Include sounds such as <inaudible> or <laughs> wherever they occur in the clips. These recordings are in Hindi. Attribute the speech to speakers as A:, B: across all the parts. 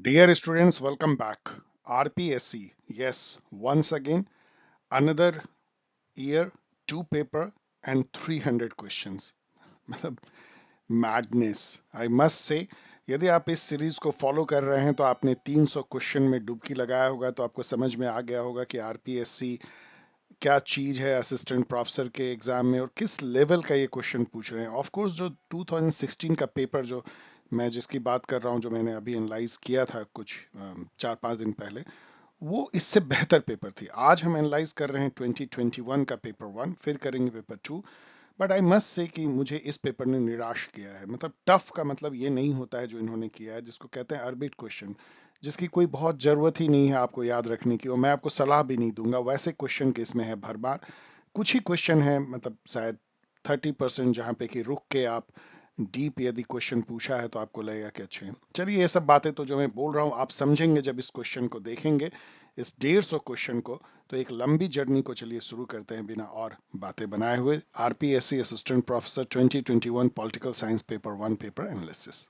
A: Dear students, welcome back. RPSC, yes, once again, another year, two paper and 300 questions. <laughs> मतलब madness. I must say, यदि आप इस सीरीज को फॉलो कर रहे हैं तो आपने 300 क्वेश्चन में डुबकी लगाया होगा तो आपको समझ में आ गया होगा कि आरपीएससी क्या चीज है असिस्टेंट प्रोफेसर के एग्जाम में और किस लेवल का ये क्वेश्चन पूछ रहे हैं ऑफ कोर्स जो 2016 का पेपर जो मैं जिसकी बात कर रहा हूँ जो मैंने अभी एनालाइज किया था कुछ चार पांच दिन पहले वो इससे बेहतर पेपर थी आज हम एनालाइज कर रहे हैं 2021 का पेपर वन फिर करेंगे paper two but I must say कि मुझे इस पेपर ने निराश किया है मतलब टफ का मतलब ये नहीं होता है जो इन्होंने किया है जिसको कहते हैं अर्बिट क्वेश्चन जिसकी कोई बहुत ज़रूरत ही नहीं है आपको याद रखने की और मैं आपको सलाह भी नहीं दूंगा वैसे क्वेश्चन के में है बार कुछ ही क्वेश्चन है मतलब शायद थर्टी परसेंट जहाँ पे कि रुक के आप डीप यदि क्वेश्चन पूछा है तो आपको लगेगा कि अच्छे हैं चलिए ये सब बातें तो जो मैं बोल रहा हूँ आप समझेंगे जब इस क्वेश्चन को देखेंगे इस डेढ़ सौ क्वेश्चन को तो एक लंबी जर्नी को चलिए शुरू करते हैं बिना और बातें बनाए हुए RPSC assistant professor 2021 political science paper one paper analysis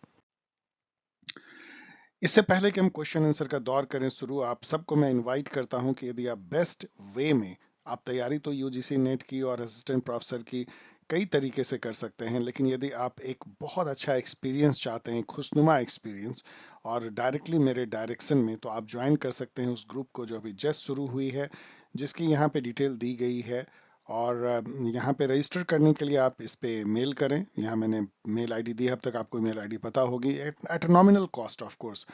A: इससे पहले कि हम क्वेश्चन आंसर का दौर करें शुरू आप सबको मैं इनवाइट करता हूं कि यदि आप बेस्ट वे में आप तैयारी तो यूजीसी नेट e की और असिस्टेंट प्रोफेसर की कई तरीके से कर सकते हैं लेकिन यदि आप एक बहुत अच्छा एक्सपीरियंस चाहते हैं खुशनुमा एक्सपीरियंस और डायरेक्टली मेरे डायरेक्शन में तो आप ज्वाइन कर सकते हैं उस ग्रुप को जो अभी जस्ट शुरू हुई है जिसकी यहाँ पे डिटेल दी गई है और यहाँ पे रजिस्टर करने के लिए आप इस पर मेल करें यहाँ मैंने मेल आईडी दी है अब तक आपको मेल आईडी पता होगी at nominal cost of course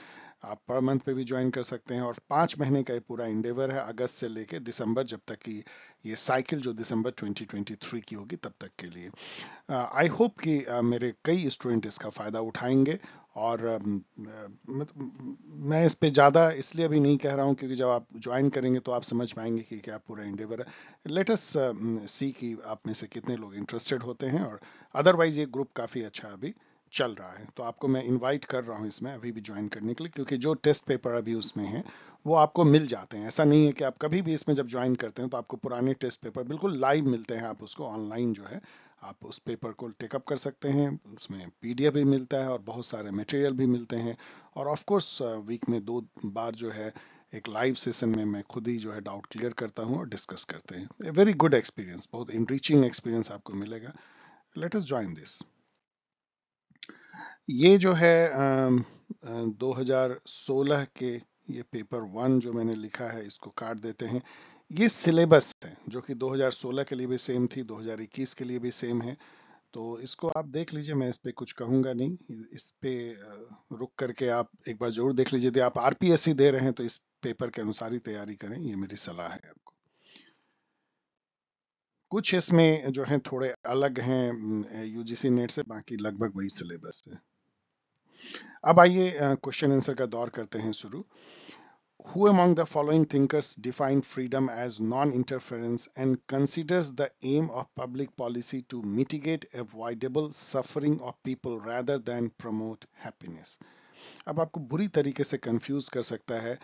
A: आप पर मंथ पे भी ज्वाइन कर सकते हैं और पाँच महीने का ये पूरा इंडेवर है अगस्त से लेके दिसंबर जब तक की ये साइकिल जो दिसंबर 2023 की होगी तब तक के लिए आई होप कि मेरे कई स्टूडेंट इसका फ़ायदा उठाएंगे और मैं इस पे ज़्यादा इसलिए भी नहीं कह रहा हूँ क्योंकि जब आप ज्वाइन करेंगे तो आप समझ पाएंगे कि क्या पूरा इंडेवर है लेट सी कि आप में से कितने लोग इंटरेस्टेड होते हैं और अदरवाइज ये ग्रुप काफ़ी अच्छा अभी चल रहा है तो आपको मैं इनवाइट कर रहा हूँ इसमें अभी भी ज्वाइन करने के लिए क्योंकि जो टेस्ट पेपर अभी उसमें है वो आपको मिल जाते हैं ऐसा नहीं है कि आप कभी भी इसमें जब ज्वाइन करते हैं तो आपको पुराने टेस्ट पेपर बिल्कुल लाइव मिलते हैं आप उसको ऑनलाइन जो है आप उस पेपर को टेकअप कर सकते हैं उसमें पीडीएफ भी मिलता है और बहुत सारे मटेरियल भी मिलते हैं और ऑफ कोर्स वीक में दो बार जो है एक लाइव सेशन में मैं खुद ही जो है डाउट क्लियर करता हूं और डिस्कस करते हैं ए वेरी गुड एक्सपीरियंस बहुत इनरीचिंग एक्सपीरियंस आपको मिलेगा लेट अस ज्वाइन दिस ये जो है um, uh, uh, 2016 के ये पेपर वन जो मैंने लिखा है इसको काट देते हैं ये सिलेबस है जो कि 2016 के लिए भी सेम थी 2021 के लिए भी सेम है तो इसको आप देख लीजिए मैं इस पर कुछ कहूंगा नहीं इस पर रुक करके आप एक बार जरूर देख लीजिए यदि आप आरपीएससी दे रहे हैं तो इस पेपर के अनुसार ही तैयारी करें ये मेरी सलाह है आपको कुछ इसमें जो है थोड़े अलग हैं यूजीसी नेट से बाकी लगभग वही सिलेबस है अब आइए क्वेश्चन आंसर का दौर करते हैं शुरू Who among the following thinkers defined freedom as non-interference and considers the aim of public policy to mitigate avoidable suffering of people rather than promote happiness? अब आपको बुरी तरीके से कंफ्यूज कर सकता है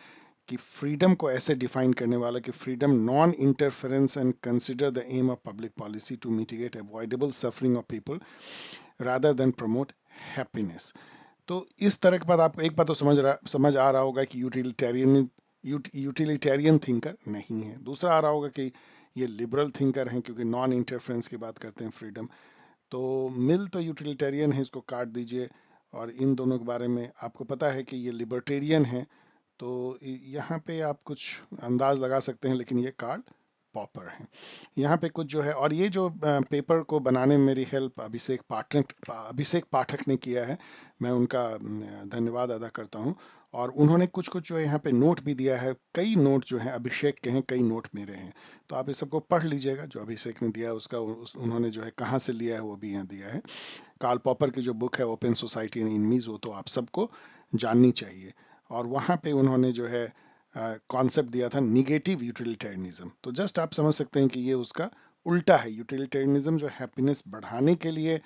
A: कि फ्रीडम को ऐसे डिफाइन करने वाला कि freedom non interference and consider the aim of public policy to mitigate avoidable suffering of people rather than promote happiness तो इस तरह के बाद आपको एक बात तो समझ रहा समझ आ रहा होगा कि यूटिलिटेरियन यूटिलिटेरियन थिंकर नहीं है दूसरा आ रहा होगा कि ये लिबरल थिंकर हैं क्योंकि नॉन इंटरफ्रेंस की बात करते हैं फ्रीडम तो मिल तो यूटिलिटेरियन है इसको काट दीजिए और इन दोनों के बारे में आपको पता है कि ये लिबर्टेरियन है तो यहाँ पे आप कुछ अंदाज लगा सकते हैं लेकिन ये कार्ड पॉपर हैं यहाँ पे कुछ जो है और ये जो पेपर को बनाने में मेरी हेल्प अभिषेक पाठक अभिषेक पाठक ने किया है मैं उनका धन्यवाद अदा करता हूँ और उन्होंने कुछ कुछ जो है यहाँ पे नोट भी दिया है कई नोट जो है अभिषेक के हैं कई नोट मेरे हैं तो आप इस सबको पढ़ लीजिएगा जो अभिषेक ने दिया उसका उस, उन्होंने जो है कहाँ से लिया है वो भी यहाँ दिया है कार्ल पॉपर की जो बुक है ओपन सोसाइटी इन इनमीज वो तो आप सबको जाननी चाहिए और वहाँ पे उन्होंने जो है कॉन्सेप्ट दिया था निगेटिव यूटिलिटेरियनिज्म तो जस्ट आप समझ सकते हैं कि ये उसका उल्टा है यूटिलिटेरियनिज्म जो हैप्पीनेस बढ़ाने के लिए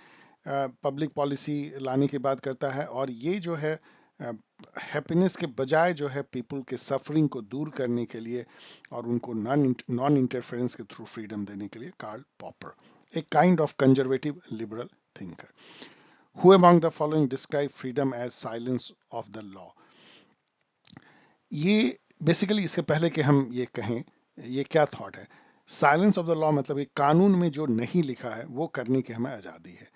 A: पब्लिक पॉलिसी लाने की बात करता है और ये जो है हैप्पीनेस के बजाय जो है पीपल के सफरिंग को दूर करने के लिए और उनको नॉन नॉन इंटरफेरेंस के थ्रू फ्रीडम देने के लिए कार्ल पॉपर एक kind of conservative liberal thinker who among the following describe freedom as silence of the law ये बेसिकली इससे पहले कि हम ये कहें ये क्या थॉट है साइलेंस ऑफ द लॉ मतलब कानून में जो नहीं लिखा है वो करने की हमें आज़ादी है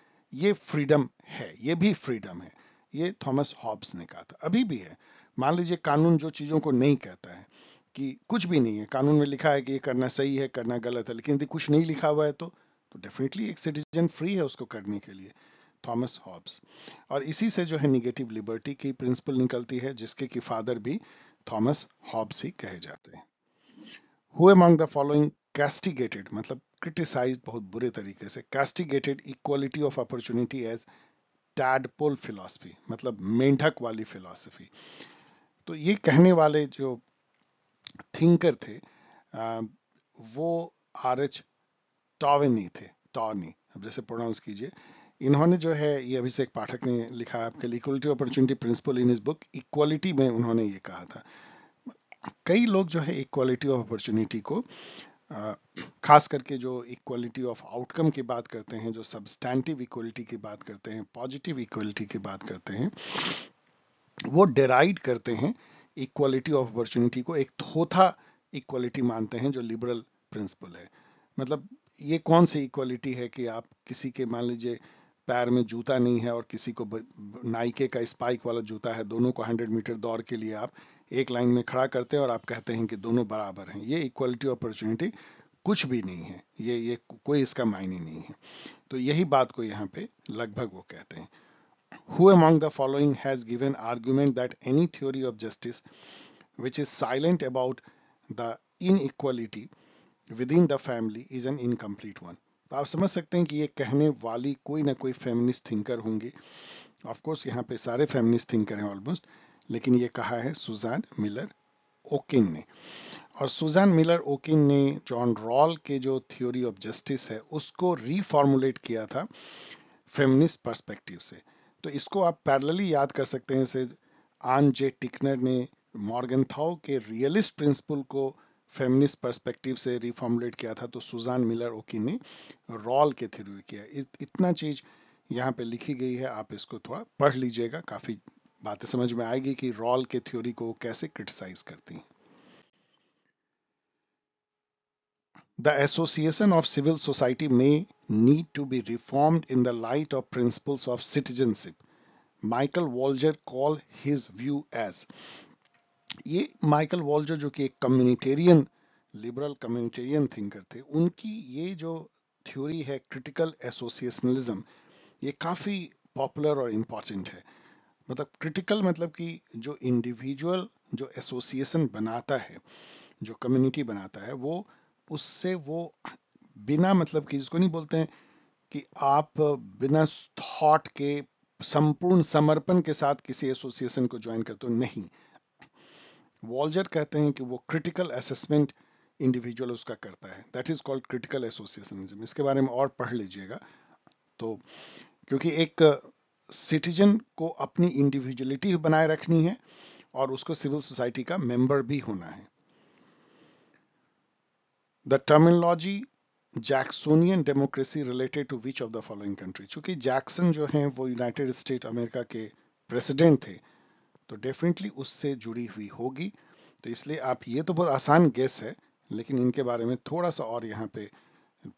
A: ये फ्रीडम है ये भी फ्रीडम है ये थॉमस हॉब्स ने कहा था अभी भी है मान लीजिए कानून जो चीज़ों को नहीं कहता है कि कुछ भी नहीं है कानून में लिखा है कि ये करना सही है करना गलत है लेकिन यदि कुछ नहीं लिखा हुआ है तो तो डेफिनेटली एक सिटीजन फ्री है उसको करने के लिए थॉमस हॉब्स और इसी से जो है निगेटिव लिबर्टी की प्रिंसिपल निकलती है जिसके कि फादर भी थॉमस हॉब्स ही कहे जाते हैं who among the following castigated मतलब क्रिटिसाइज बहुत बुरे तरीके से castigated equality of opportunity as tadpole philosophy मतलब मेंढक वाली फिलॉसफी तो ये कहने वाले जो थिंकर थे वो आर एच टॉवनी थे टॉनी अब जैसे प्रोनाउंस कीजिए इन्होंने जो है ये अभिषेक पाठक ने लिखा है आपके इक्वलिटी अपॉर्चुनिटी प्रिंसिपल इन इस बुक इक्वालिटी में उन्होंने ये कहा था कई लोग जो है इक्वालिटी ऑफ अपॉर्चुनिटी को खास करके जो इक्वालिटी ऑफ आउटकम की बात करते हैं जो सब्सटैंटिव इक्वलिटी की बात करते हैं पॉजिटिव इक्वलिटी की बात करते हैं वो डेराइड करते हैं इक्वालिटी ऑफ अपॉर्चुनिटी को एक थोथा इक्वालिटी मानते हैं जो लिबरल प्रिंसिपल है मतलब ये कौन सी इक्वालिटी है कि आप किसी के मान लीजिए पैर में जूता नहीं है और किसी को नाइके का स्पाइक वाला जूता है दोनों को हंड्रेड मीटर दौड़ के लिए आप एक लाइन में खड़ा करते हैं और आप कहते हैं कि दोनों बराबर हैं ये इक्वलिटी अपॉर्चुनिटी कुछ भी नहीं है ये ये कोई इसका मायने नहीं है तो यही बात को यहाँ पे लगभग वो कहते हैं who among the following has given argument that any theory of justice which is silent about the inequality within the family is an incomplete one तो आप समझ सकते हैं कि ये कहने वाली कोई ना कोई फेमिनिस्ट थिंकर होंगे ऑफकोर्स यहाँ पे सारे फेमिनिस्ट थिंकर हैं ऑलमोस्ट लेकिन ये कहा है सुजान मिलर ओकिन ने और सुजान मिलर ओकिन ने जॉन रॉल के जो थ्योरी ऑफ जस्टिस है उसको रीफॉर्मुलेट किया था फेमिनिस्ट पर्सपेक्टिव से तो इसको आप पैरलली याद कर सकते हैं आन जे टिकनर ने मॉर्गन थाउ के रियलिस्ट प्रिंसिपल को फेमिनिस्ट परस्पेक्टिव से रिफॉर्मुलेट किया था तो सुजान मिलर ओकी ने रॉल के थ्रू किया इतना चीज यहाँ पे लिखी गई है आप इसको थोड़ा पढ़ लीजिएगा काफी बातें समझ में आएगी कि रॉल के थ्योरी को कैसे क्रिटिसाइज करती हैं the association of civil society में need to be reform in the light of principles of citizenship Michael Walzer call his view as ये माइकल वॉल्जो जो कि एक कम्युनिटेरियन लिबरल कम्युनिटेरियन थिंकर थे उनकी ये जो थ्योरी है क्रिटिकल एसोसिएशनलिज्म ये काफ़ी पॉपुलर और इम्पॉर्टेंट है मतलब क्रिटिकल मतलब कि जो इंडिविजुअल जो एसोसिएशन बनाता है जो कम्युनिटी बनाता है वो उससे वो बिना मतलब कि जिसको नहीं बोलते हैं कि आप बिना थॉट के संपूर्ण समर्पण के साथ किसी एसोसिएशन को ज्वाइन करते हो नहीं वॉल्जर कहते हैं कि वो क्रिटिकल असेसमेंट इंडिविजुअल उसका करता है that is called critical associationism इसके बारे में और पढ़ लीजिएगा तो क्योंकि एक सिटीजन uh, को अपनी इंडिविजुअलिटी बनाए रखनी है और उसको सिविल सोसाइटी का मेंबर भी होना है the terminology Jacksonian democracy related to which of the following country चूंकि जैक्सन जो है वो यूनाइटेड स्टेट अमेरिका के प्रेसिडेंट थे तो डेफिनेटली उससे जुड़ी हुई होगी तो इसलिए आप ये तो बहुत आसान गेस है लेकिन इनके बारे में थोड़ा सा और यहाँ पे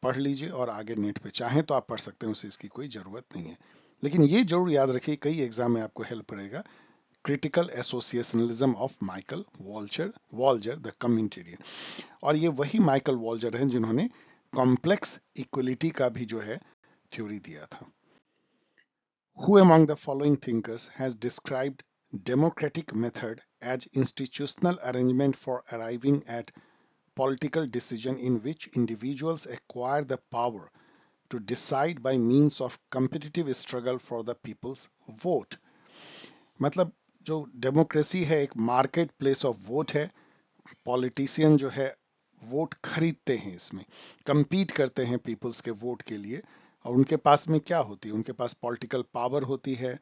A: पढ़ लीजिए और आगे नेट पे चाहें तो आप पढ़ सकते हैं उसे इसकी कोई ज़रूरत नहीं है लेकिन ये जरूर याद रखिए कई एग्जाम में आपको हेल्प करेगा critical associationalism of Michael Walzer Walzer the communitarian और ये वही माइकल वॉल्जर हैं जिन्होंने कॉम्प्लेक्स इक्वलिटी का भी जो है थ्योरी दिया था Who among the following thinkers has described democratic method as institutional arrangement for arriving at political decision in which individuals acquire the power to decide by means of competitive struggle for the people's vote matlab jo democracy hai ek market place of vote है पॉलिटिशियन जो है वोट खरीदते हैं इसमें compete करते हैं पीपल्स के वोट के लिए और उनके पास में क्या होती है उनके पास पॉलिटिकल पावर होती है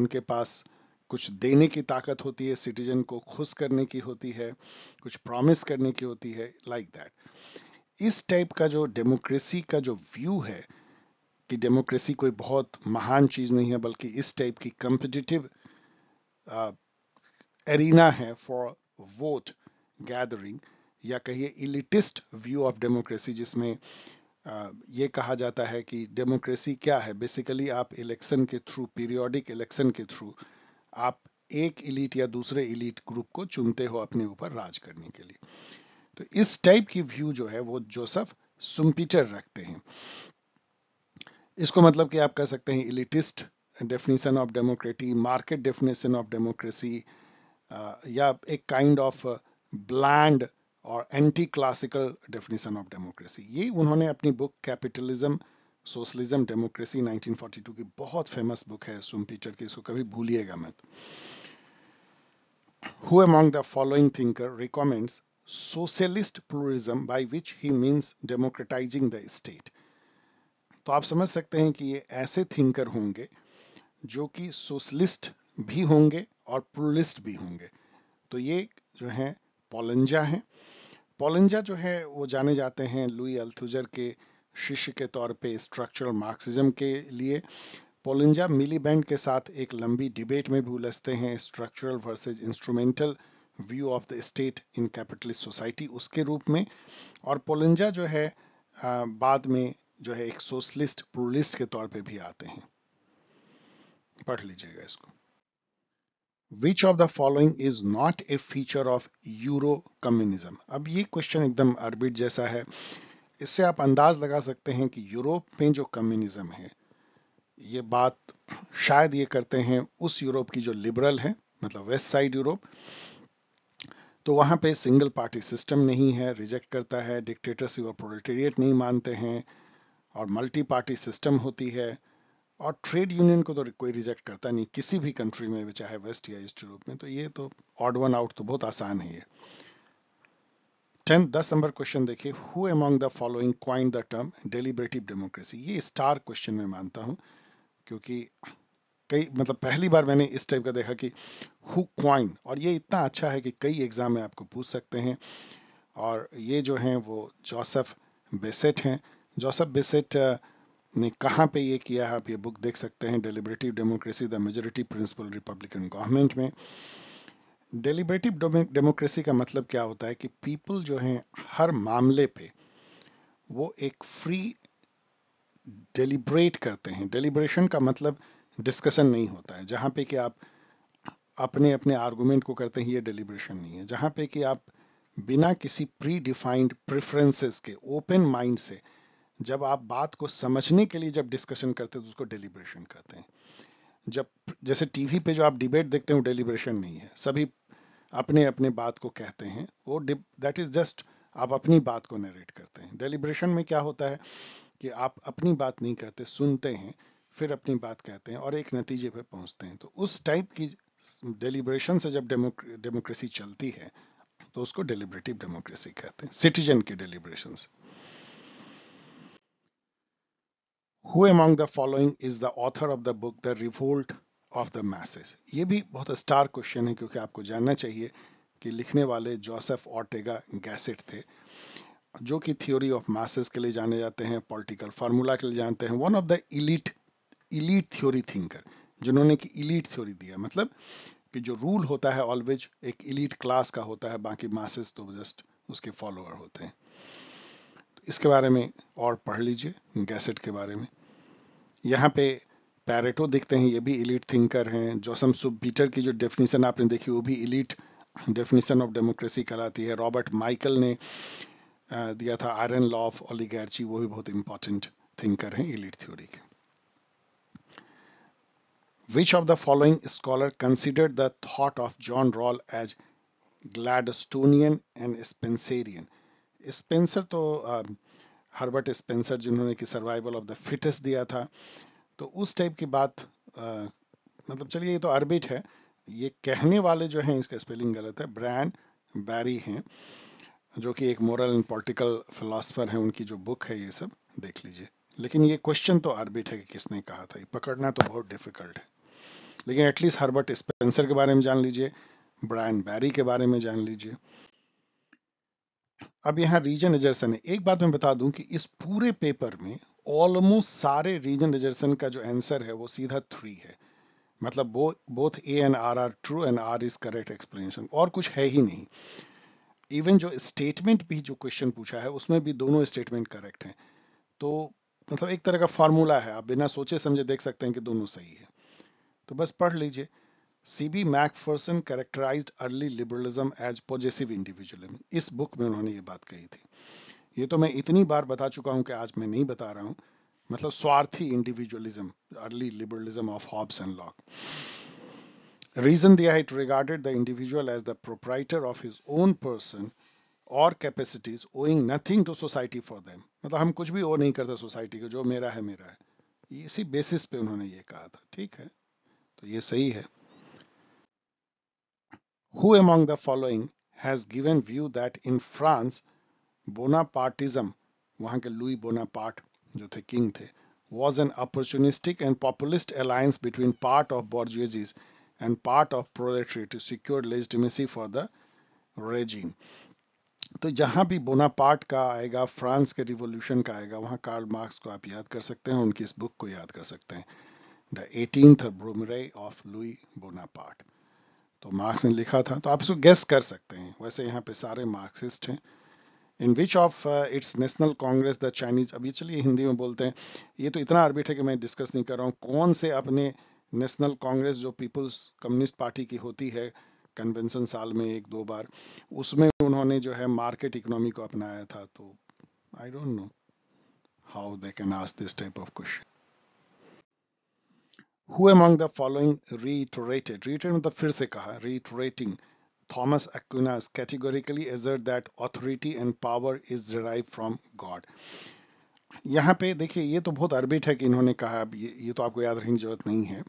A: उनके पास uh, कुछ देने की ताकत होती है सिटीजन को खुश करने की होती है कुछ प्रॉमिस करने की होती है लाइक like दैट इस टाइप का जो डेमोक्रेसी का जो व्यू है कि डेमोक्रेसी कोई बहुत महान चीज नहीं है बल्कि इस टाइप की कंपिटिटिव एरिना uh, है फॉर वोट गैदरिंग या कहिए इलिटिस्ट व्यू ऑफ डेमोक्रेसी जिसमें uh, ये कहा जाता है कि डेमोक्रेसी क्या है बेसिकली आप इलेक्शन के थ्रू पीरियोडिक इलेक्शन के थ्रू आप एक इलीट या दूसरे इलीट ग्रुप को चुनते हो अपने ऊपर राज करने के लिए तो इस टाइप की व्यू जो है वो जोसफ सुम्पीटर रखते हैं इसको मतलब कि आप कह सकते हैं elitist definition of democracy market definition of democracy या एक काइंड ऑफ ब्लैंड और anti classical definition of democracy ये उन्होंने अपनी बुक कैपिटलिज्म सोशलिज्म डेमोक्रेसी 1942 की बहुत फेमस बुक है सुम पीटर की इसको कभी भूलिएगा मत who among the following thinker recommends socialist pluralism by which he means democratizing the state तो आप समझ सकते हैं कि ये ऐसे थिंकर होंगे जो कि सोशलिस्ट भी होंगे और प्लुरलिस्ट भी होंगे तो ये जो है पोलंजा है पोलंजा जो है वो जाने जाते हैं लुई अल्थुजर के शिष्य के तौर पे स्ट्रक्चरल मार्क्सिज्म के लिए पोलिंजा मिलीबैंड के साथ एक लंबी डिबेट में भी उलझते हैं structural versus instrumental view of the state in capitalist society उसके रूप में और पोलिंजा जो है बाद में जो है एक सोशलिस्ट प्रूलिस्ट के तौर पे भी आते हैं पढ़ लीजिएगा इसको which of the following is not a feature of euro communism अब ये क्वेश्चन एकदम अर्बिट जैसा है इससे आप अंदाज लगा सकते हैं कि यूरोप में जो कम्युनिज्म है ये बात शायद ये करते हैं उस यूरोप की जो लिबरल है मतलब वेस्ट साइड यूरोप तो वहां पे सिंगल पार्टी सिस्टम नहीं है रिजेक्ट करता है डिक्टेटरशिप और प्रोलेटेरिएट नहीं मानते हैं और मल्टी पार्टी सिस्टम होती है और ट्रेड यूनियन को तो कोई रिजेक्ट करता नहीं किसी भी कंट्री में चाहे वेस्ट या ईस्ट यूरोप में तो ये तो ऑड वन आउट तो बहुत आसान है ये टेंथ दस नंबर क्वेश्चन देखिए who among the following coin the term deliberative democracy ये स्टार क्वेश्चन में मानता हूँ क्योंकि कई मतलब पहली बार मैंने इस टाइप का देखा कि हु क्वाइन और ये इतना अच्छा है कि कई एग्जाम में आपको पूछ सकते हैं और ये जो हैं वो जोसेफ बेसेट हैं जोसेफ बेसेट ने कहाँ पे ये किया है आप ये बुक देख सकते हैं deliberative democracy the majority principle republican government में डेलीबरेटिव डेमोक्रेसी का मतलब क्या होता है कि पीपल जो हैं हर मामले पे वो एक फ्री डेलीबरेट करते हैं डेलीबरेशन का मतलब डिस्कशन नहीं होता है जहाँ पे कि आप अपने अपने आर्गुमेंट को करते हैं ये डेलीबरेशन नहीं है जहाँ पे कि आप बिना किसी प्री डिफाइंड प्रेफरेंसेस के ओपन माइंड से जब आप बात को समझने के लिए जब डिस्कशन करते हैं तो उसको डेलीबरेशन कहते हैं जब जैसे टीवी पे जो आप डिबेट देखते हैं वो नहीं है सभी अपने अपने बात को कहते हैं वो दैट इज जस्ट आप अपनी बात को नरेट करते हैं डेलिब्रेशन में क्या होता है कि आप अपनी बात नहीं कहते सुनते हैं फिर अपनी बात कहते हैं और एक नतीजे पर पहुंचते हैं तो उस टाइप की डेलिब्रेशन से जब डेमोक्रेसी चलती है तो उसको डेलिब्रेटिव डेमोक्रेसी कहते हैं सिटीजन के deliberation who the following is the author of the book the revolt of the masses ये भी बहुत स्टार क्वेश्चन है क्योंकि आपको जानना चाहिए कि लिखने वाले जोसेफ ऑर्टेगा गैसेट थे जो कि थ्योरी ऑफ मैसेज के लिए जाने जाते हैं पॉलिटिकल फार्मूला के लिए जानते हैं one of the elite elite theory thinker जिन्होंने कि इलीट थ्योरी दिया मतलब कि जो रूल होता है ऑलवेज एक इलीट क्लास का होता है बाकी मैसेज तो जस्ट उसके फॉलोअर होते हैं इसके बारे में और पढ़ लीजिए गैसेट के बारे में यहाँ पे पैरेटो देखते हैं ये भी इलीट थिंकर हैं जोसम सुबीटर की जो डेफिनेशन आपने देखी वो भी इलीट डेफिनेशन ऑफ डेमोक्रेसी कहलाती है रॉबर्ट माइकल ने दिया था आयरन लॉ ऑफ ओलीगर्ची वो भी बहुत इंपॉर्टेंट थिंकर हैं इलीट थ्योरी के which of the following scholar considered the thought of John Rawl as Gladstonian and Spencerian Spencer तो हर्बर्ट स्पेंसर जिन्होंने कि सर्वाइवल ऑफ द फिटेस्ट दिया था तो उस टाइप की बात आ, मतलब चलिए ये तो अरबिट है ये कहने वाले जो हैं इसका स्पेलिंग गलत है ब्रैन बैरी हैं जो कि एक मॉरल एंड पॉलिटिकल फिलासफर हैं उनकी जो बुक है ये सब देख लीजिए लेकिन ये क्वेश्चन तो आर्बिट है कि किसने कहा था ये पकड़ना तो बहुत डिफिकल्ट है लेकिन एटलीस्ट हर्बर्ट स्पेंसर के बारे में जान लीजिए ब्रायन बैरी के बारे में जान लीजिए अब यहाँ रीजन एजर्सन है एक बात मैं बता दूं कि इस पूरे पेपर में ऑलमोस्ट सारे रीजन रिजर्सन का जो आंसर है वो सीधा थ्री है मतलब both A and R R true and R is correct explanation और कुछ है ही नहीं इवन जो स्टेटमेंट भी जो क्वेश्चन पूछा है उसमें भी दोनों स्टेटमेंट करेक्ट हैं तो मतलब एक तरह का फॉर्मूला है आप बिना सोचे समझे देख सकते हैं कि दोनों सही है तो बस पढ़ लीजिए CB Macpherson characterised early liberalism as positive individualism इस बुक में उन्होंने ये बात कही थी ये तो मैं इतनी बार बता चुका हूं कि आज मैं नहीं बता रहा हूं मतलब स्वार्थी individualism early liberalism of Hobbes and Locke reason दिया है it regarded the individual as the proprietor of his own person और capacities owing nothing to society for them मतलब हम कुछ भी ओ नहीं करते सोसाइटी को जो मेरा है मेरा है इसी बेसिस पे उन्होंने ये कहा था ठीक है तो ये सही है who among the following has given view that in France Bonapartism वहां के लुई बोनापार्ट जो थे किंग थे was an opportunistic and populist alliance between part of bourgeoisies and part of proletariat to secure legitimacy for the regime तो जहां भी बोनापार्ट का आएगा फ्रांस के रिवोल्यूशन का आएगा वहां कार्ल मार्क्स को आप याद कर सकते हैं उनकी इस बुक को याद कर सकते हैं the eighteen Brumaire of Louis Bonaparte तो मार्क्स ने लिखा था तो आप इसको गेस कर सकते हैं वैसे यहाँ पे सारे मार्क्सिस्ट हैं in which of its national congress the Chinese अभी चलिए हिंदी में बोलते हैं ये तो इतना आर्बिट है कि मैं डिस्कस नहीं कर रहा हूँ कौन से अपने नेशनल कांग्रेस जो पीपल्स कम्युनिस्ट पार्टी की होती है कन्वेंशन साल में एक दो बार उसमें उन्होंने जो है मार्केट इकोनॉमी को अपनाया था तो I don't know how they can ask this type of question Who among the following reiterated? Reiterated मतलब फिर से कहा reiterating Thomas Aquinas categorically assert that authority and power is derived from God. यहाँ पे देखिए ये तो बहुत अरबिट है कि इन्होंने कहा अब ये, ये तो आपको याद रखने की जरूरत नहीं है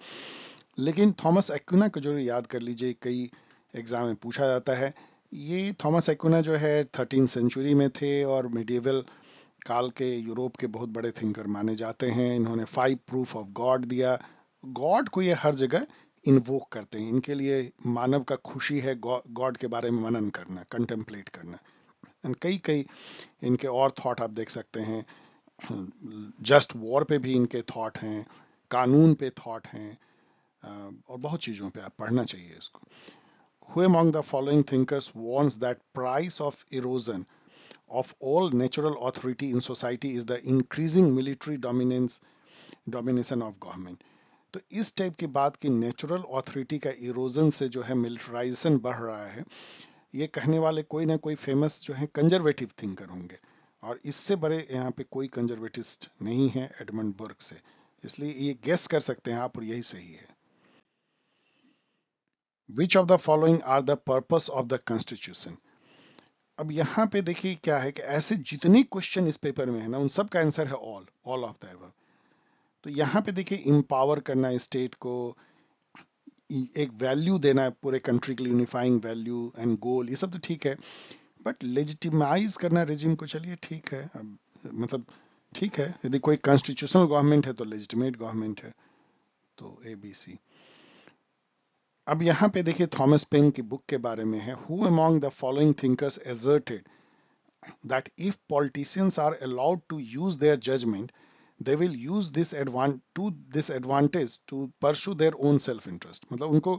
A: लेकिन थॉमस एक्ना को जो याद कर लीजिए कई एग्जाम में पूछा जाता है ये थॉमस एक्ना जो है थर्टीन सेंचुरी में थे और मिडिवल काल के यूरोप के बहुत बड़े थिंकर माने जाते हैं इन्होंने फाइव प्रूफ ऑफ गॉड दिया गॉड को ये हर जगह इन्वोक करते हैं इनके लिए मानव का खुशी है गॉड के बारे में मनन करना कंटेम्पलेट करना एंड कई कई इनके और थॉट आप देख सकते हैं जस्ट वॉर पे भी इनके थॉट हैं कानून पे थॉट हैं और बहुत चीजों पे आप पढ़ना चाहिए इसको who among the following thinkers warns that price of erosion of all natural authority in society is the increasing military dominance domination of government तो इस टाइप की बात की नेचुरल ऑथोरिटी का इरोजन से जो है मिलिटराइजेशन बढ़ रहा है ये कहने वाले कोई ना कोई फेमस जो है कंजर्वेटिव थिंकर होंगे और इससे बड़े यहाँ पे कोई कंजर्वेटिस्ट नहीं है एडमंड बर्ग से इसलिए ये गेस कर सकते हैं आप और यही सही है which of the following are the purpose of the constitution अब यहाँ पे देखिए क्या है कि ऐसे जितने क्वेश्चन इस पेपर में है ना उन सब का आंसर है all all of the above तो यहाँ पे देखिए इम्पावर करना है स्टेट को एक वैल्यू देना है पूरे कंट्री के लिए यूनिफाइंग वैल्यू एंड गोल ये सब तो ठीक है बट लेजिटिमाइज करना रेजिम को चलिए ठीक है अब मतलब ठीक है यदि कोई कॉन्स्टिट्यूशनल गवर्नमेंट है तो लेजिटिमेट गवर्नमेंट है तो ए बी सी अब यहाँ पे देखिए थॉमस पेन की बुक के बारे में है who among the following thinkers asserted that if politicians are allowed to use their judgement they will use this to this advantage to pursue their own self interest मतलब उनको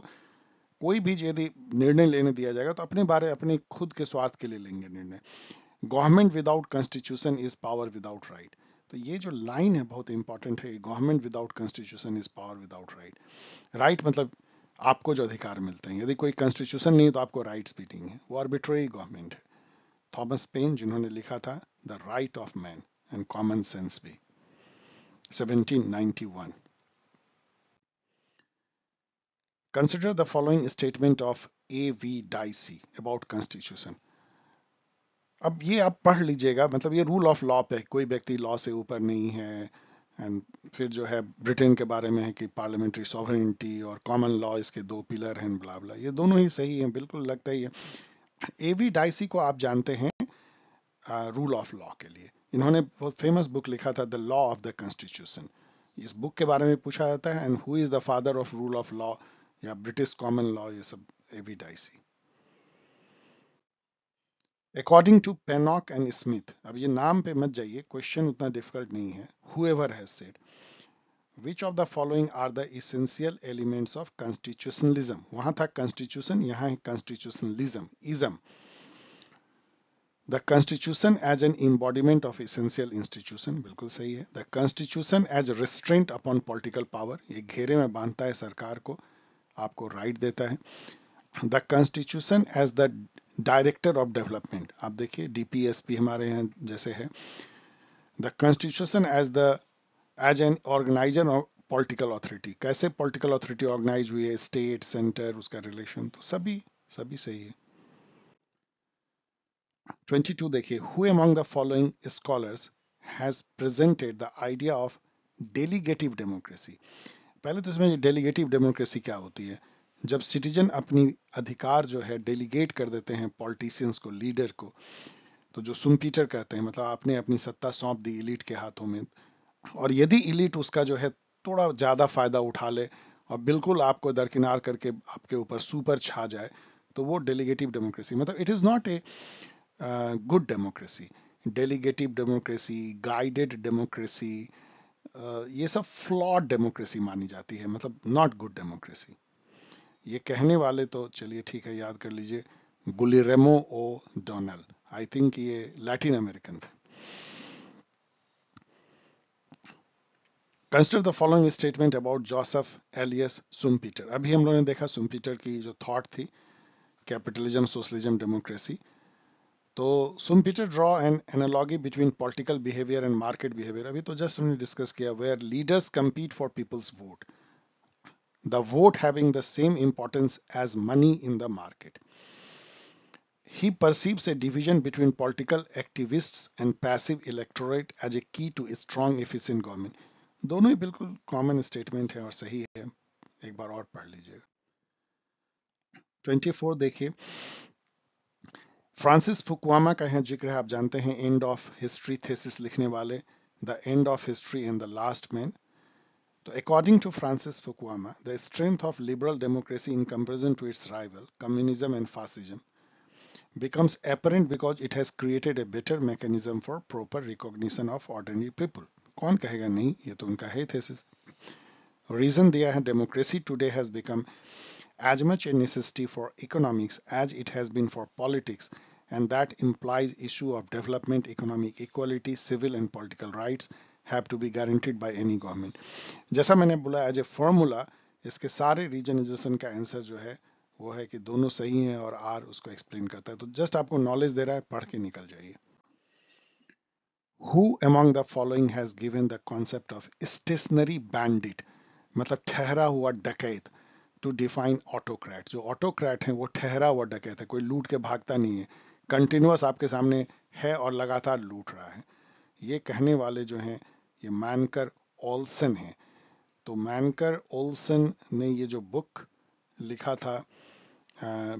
A: कोई भी यदि निर्णय लेने दिया जाएगा तो अपने बारे अपने खुद के स्वार्थ के लिए लेंगे निर्णय government without constitution is power without right तो ये जो लाइन है बहुत इंपॉर्टेंट है government without constitution is power without right right मतलब आपको जो अधिकार मिलते हैं यदि कोई कॉन्स्टिट्यूशन नहीं तो आपको राइट्स भी नहीं है वो आर्बिट्री गवर्नमेंट है थॉमस पेन जिन्होंने लिखा था the right of man and common sense भी 1791. Consider the following statement of A. V. Dicey about Constitution. अब ये आप पढ़ लीजिएगा मतलब ये रूल ऑफ लॉ पे कोई व्यक्ति लॉ से ऊपर नहीं है एंड फिर जो है ब्रिटेन के बारे में है कि पार्लियामेंट्री सॉवरिटी और कॉमन लॉ इसके दो पिलर हैं ब्ला ब्ला ये दोनों ही सही हैं बिल्कुल लगता ही है ए वी डाइसी को आप जानते हैं रूल ऑफ लॉ के लिए इन्होंने बहुत फेमस बुक लिखा था the law of the constitution इस बुक के बारे में पूछा जाता है and who is the father of rule of law या ब्रिटिश कॉमन लॉ ये सब AV Dicey according to Pennock and Smith अब ये नाम पे मत जाइए क्वेश्चन उतना डिफिकल्ट नहीं है whoever has said which of the following are the essential elements of constitutionalism वहां था कॉन्स्टिट्यूशन यहाँ है constitutionalism ism the constitution as an embodiment of essential institution बिल्कुल सही है the constitution as restraint upon political power ये घेरे में बांधता है सरकार को आपको राइट right देता है the constitution as the director of development आप देखिए डीपीएसपी हमारे यहाँ जैसे है the constitution as the as an organiser of political authority कैसे पॉलिटिकल अथॉरिटी ऑर्गेनाइज हुई है स्टेट सेंटर उसका रिलेशन तो सभी सभी सही है 22 देखिए who among the following scholars has presented the idea of delegative democracy पहले तो इसमें डेलीगेटिव डेमोक्रेसी क्या होती है जब सिटीजन अपनी अधिकार जो है डेलीगेट कर देते हैं पॉलिटिशियंस को लीडर को तो जो पीटर कहते हैं मतलब आपने अपनी सत्ता सौंप दी इलीट के हाथों में और यदि इलीट उसका जो है थोड़ा ज़्यादा फायदा उठा ले और बिल्कुल आपको दरकिनार करके आपके ऊपर सुपर छा जाए तो वो डेलीगेटिव डेमोक्रेसी मतलब it is not a good uh, good democracy delegative democracy guided democracy ये सब फ्लॉड डेमोक्रेसी मानी जाती है मतलब नॉट गुड डेमोक्रेसी ये कहने वाले तो चलिए ठीक है याद कर लीजिए Guillermo O'Donnell I think ये लैटिन अमेरिकन थे consider the following statement about Joseph Alois Schumpeter अभी हम लोगों ने देखा सुमपीटर की जो थॉट थी कैपिटलिज्म सोशलिज्म डेमोक्रेसी तो Schumpeter draw an analogy between political behaviour and market behaviour अभी तो जस्ट हमने डिस्कस किया where leaders compete for people's vote the vote having the same importance as money in the market. He perceives a division between political activists and passive electorate as a key to a strong efficient government. दोनों ही बिल्कुल कॉमन स्टेटमेंट है और सही है एक बार और पढ़ लीजिए 24 देखिए फ्रांसिस फुकवामा का यहाँ जिक्र है आप जानते हैं एंड ऑफ हिस्ट्री थेसिस लिखने वाले the end of history in the last man तो according to Francis Fukuyama the strength of liberal democracy in comparison to its rival communism and fascism becomes apparent because it has created a better mechanism for proper recognition of ordinary people. कौन कहेगा नहीं ये तो उनका है थेसिस रीजन दिया है democracy today has become as much a necessity for economics as it has been for politics and that implies issue of development, economic equality, civil and political rights have to be guaranteed by any government. jaisa maine bola as a formula iske sare regionalization ka answer jo hai wo hai ki dono sahi hai aur r usko explain karta hai to just aapko knowledge de raha hai padh ke nikal jaiye who among the following has given the concept of stationary bandit matlab thehra hua डकैत टू डिफाइन ऑटोक्रैट जो ऑटोक्रैट है वो ठहरा हुआ डकैत है कोई लूट के भागता नहीं है कंटिन्यूस आपके सामने है और लगातार लूट रहा है ये कहने वाले जो हैं ये मैनकर ओल्सन हैं तो मैनकर ओल्सन ने ये जो बुक लिखा था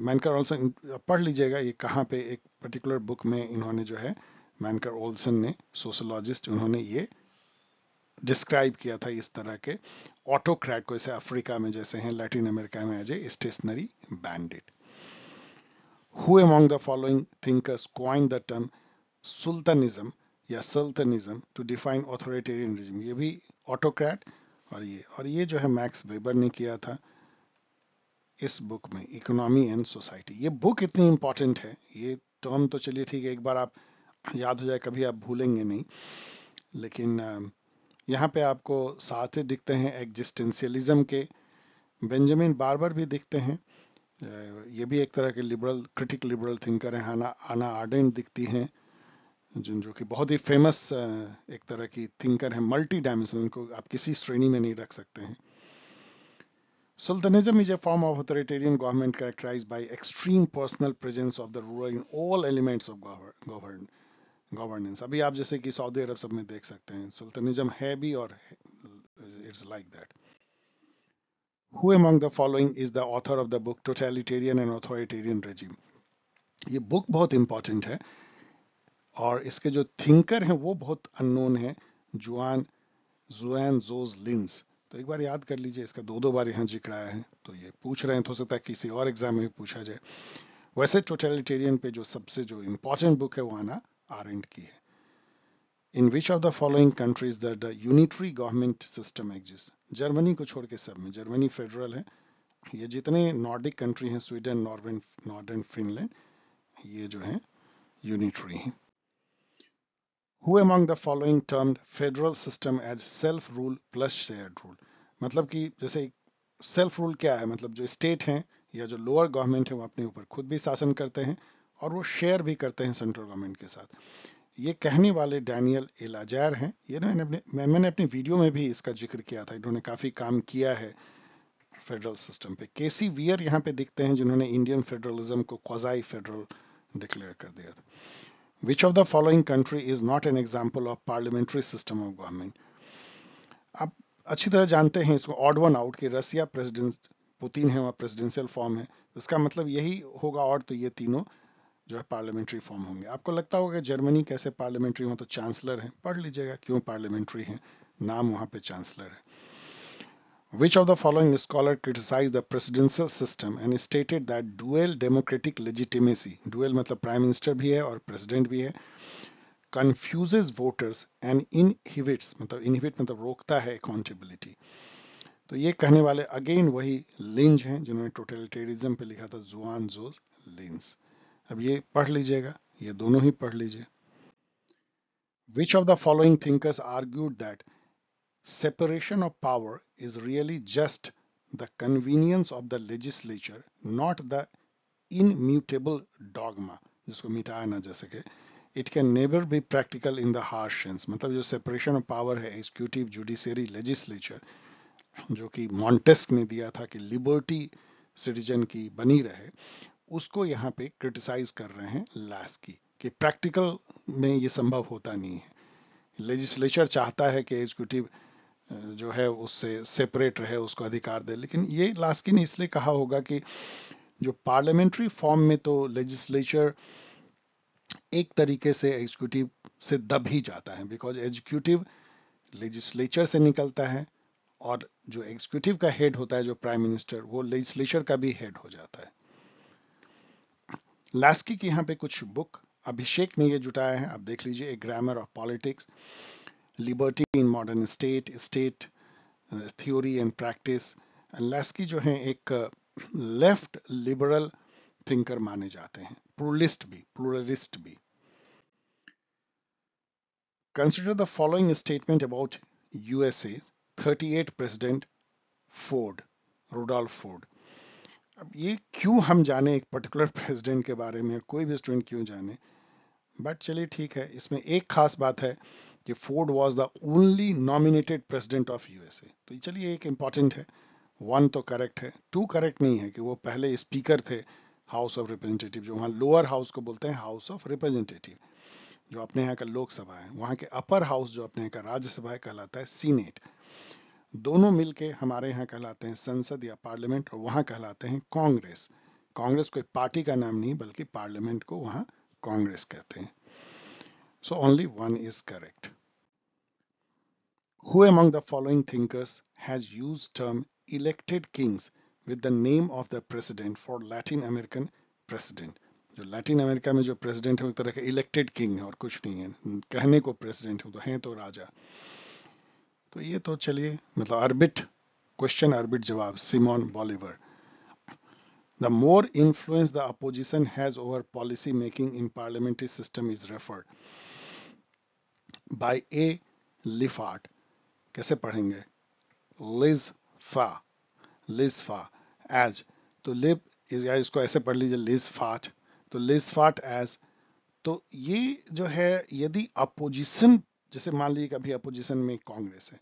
A: मैनकर ओल्सन पढ़ लीजिएगा ये कहाँ पे एक पर्टिकुलर बुक में इन्होंने जो है मैनकर ओल्सन ने सोशोलॉजिस्ट उन्होंने ये डिस्क्राइब किया था इस तरह के ऑटोक्रैट को जैसे अफ्रीका में जैसे हैं लैटिन अमेरिका में as stationary bandit who among the following thinkers coined the term sultanism या sultanism to define authoritarianism ये भी ऑटोक्रैट और ये और ये जो है मैक्स वेबर ने किया था इस बुक में इकोनॉमी एंड सोसाइटी ये बुक इतनी इंपॉर्टेंट है ये तो हम तो चलिए ठीक है एक बार आप याद हो जाए कभी आप भूलेंगे नहीं लेकिन यहाँ पे आपको साथ ही दिखते हैं एग्जिस्टेंशियलिज्म के बेंजामिन बारबर भी दिखते हैं ये भी एक तरह के लिबरल क्रिटिक लिबरल थिंकर हैं आना आना आर्डेंट दिखती हैं जिन जो कि बहुत ही फेमस एक तरह की थिंकर हैं मल्टी डायमेंशन को आप किसी श्रेणी में नहीं रख सकते हैं Sultanism is a form of authoritarian government characterised by extreme personal presence of the ruler in all elements of government governance अभी आप जैसे कि सऊदी अरब सब में देख सकते हैं सुल्तनिज्म है भी और it's like that who among the following is the author of the book totalitarian and authoritarian regime ये बुक बहुत इंपॉर्टेंट है और इसके जो थिंकर हैं वो बहुत अननोन है जुआन जुआन जोज लिंस तो एक बार याद कर लीजिए इसका दो दो बार यहाँ जिक्र आया है तो ये पूछ रहे हैं तो हो सकता है किसी और एग्जाम में पूछा जाए वैसे टोटेलिटेरियन पे जो सबसे जो इम्पोर्टेंट बुक है वो आना की है in which of the following countries the unitary government system exist Germany को छोड़ के सब में जर्मनी फेडरल है ये जितने नॉर्डिक कंट्री हैं स्वीडन नॉर्वे नॉर्दर्न फिनलैंड ये जो है यूनिटरी है who among the following termed federal system as self rule plus shared rule मतलब कि जैसे सेल्फ रूल क्या है मतलब जो स्टेट हैं या जो लोअर गवर्नमेंट है वो अपने ऊपर खुद भी शासन करते हैं और वो शेयर भी करते हैं सेंट्रल गवर्नमेंट के साथ ये कहने वाले डैनियल एलाजैर हैं ये ना मैंने अपने मैंने अपनी वीडियो में भी इसका जिक्र किया था इन्होंने काफ़ी काम किया है फेडरल सिस्टम पे केसी वियर यहाँ पे दिखते हैं जिन्होंने इंडियन फेडरलिज्म को क्वाजाई फेडरल डिक्लेयर कर दिया था which of the following country is not an example of parliamentary system of government आप अच्छी तरह जानते हैं इसको ऑड वन आउट कि रसिया प्रेसिडेंट पुतिन है वहाँ प्रेसिडेंशियल फॉर्म है इसका मतलब यही होगा और तो ये तीनों जो है पार्लियामेंट्री फॉर्म होंगे आपको लगता होगा कि जर्मनी कैसे पार्लियामेंट्री हो तो चांसलर है पढ़ लीजिएगा क्यों पार्लियामेंट्री है नाम वहां पे चांसलर है which of the following scholar criticise the presidential system and stated that dual democratic legitimacy dual मतलब प्राइम मिनिस्टर भी है और प्रेसिडेंट भी है कंफ्यूजेज वोटर्स एंड इनहिबिट्स मतलब इनहिबिट मतलब रोकता है अकाउंटेबिलिटी तो ये कहने वाले अगेन वही लिंज हैं जिन्होंने टोटलिटेरिज्म पे लिखा था जुआन जोस लिंस अब ये पढ़ लीजिएगा ये दोनों ही पढ़ लीजिए which of the following thinkers argued that separation of power is really just the convenience of the legislature not the immutable dogma जिसको मिटाया ना जा सके it can never be practical in the harsh sense मतलब जो सेपरेशन ऑफ पावर है एग्जीक्यूटिव जुडिशियरी लेजिस्लेचर जो कि मॉन्टेस्क ने दिया था कि लिबर्टी सिटीजन की बनी रहे उसको यहाँ पे क्रिटिसाइज कर रहे हैं लैस की कि प्रैक्टिकल में ये संभव होता नहीं है लेजिस्लेचर चाहता है कि एग्जीक्यूटिव जो है उससे सेपरेट रहे उसको अधिकार दे लेकिन ये लास्की ने इसलिए कहा होगा कि जो पार्लियामेंट्री फॉर्म में तो लेजिस्लेचर एक तरीके से एग्जीक्यूटिव से दब ही जाता है बिकॉज एग्जीक्यूटिव लेजिस्लेचर से निकलता है और जो एग्जीक्यूटिव का हेड होता है जो प्राइम मिनिस्टर वो लेजिस्लेचर का भी हेड हो जाता है लास्की की यहाँ पे कुछ बुक अभिषेक ने ये जुटाया है आप देख लीजिए a grammar of politics liberty in modern state state theory and practice Laski जो है एक लेफ्ट लिबरल थिंकर माने जाते हैं प्लूरलिस्ट भी प्लूरलिस्ट भी consider the following statement about USA thirty eight president Ford Rudolph Ford अब ये क्यों हम जाने एक पर्टिकुलर प्रेसिडेंट के बारे में कोई भी स्टूडेंट क्यों जाने बट चलिए ठीक है इसमें एक खास बात है कि Ford was the only nominated president of USA तो चलिए एक इम्पॉर्टेंट है वन तो करेक्ट है टू करेक्ट नहीं है कि वो पहले स्पीकर थे हाउस ऑफ रिप्रेजेंटेटिव जो वहाँ लोअर हाउस को बोलते हैं हाउस ऑफ रिप्रेजेंटेटिव जो अपने यहाँ का लोकसभा है वहाँ के अपर हाउस जो अपने यहाँ का राज्यसभा कहलाता है सीनेट दोनों मिलके हमारे यहाँ कहलाते हैं संसद या पार्लियामेंट और वहां कहलाते हैं कांग्रेस कांग्रेस कोई पार्टी का नाम नहीं बल्कि पार्लियामेंट को वहां कांग्रेस कहते हैं so only one is correct who among the following thinkers has use term elected kings with the name of the president for Latin American president जो लैटिन अमेरिका में जो प्रेसिडेंट है एक तरह का इलेक्टेड किंग है और कुछ नहीं है कहने को प्रेसिडेंट हो तो हैं तो राजा तो ये तो चलिए मतलब अर्बिट क्वेश्चन अर्बिट जवाब Simon Bolivar the more influence the opposition has over policy making in parliamentary system is referred by A Lijphart कैसे पढ़ेंगे लिज फा लिज फा एज तो लिप इसको ऐसे पढ़ लीजिए लिज फाट तो लिज फाट एज तो ये जो है यदि अपोजिशन जैसे मान लीजिए अभी अपोजिशन में कांग्रेस है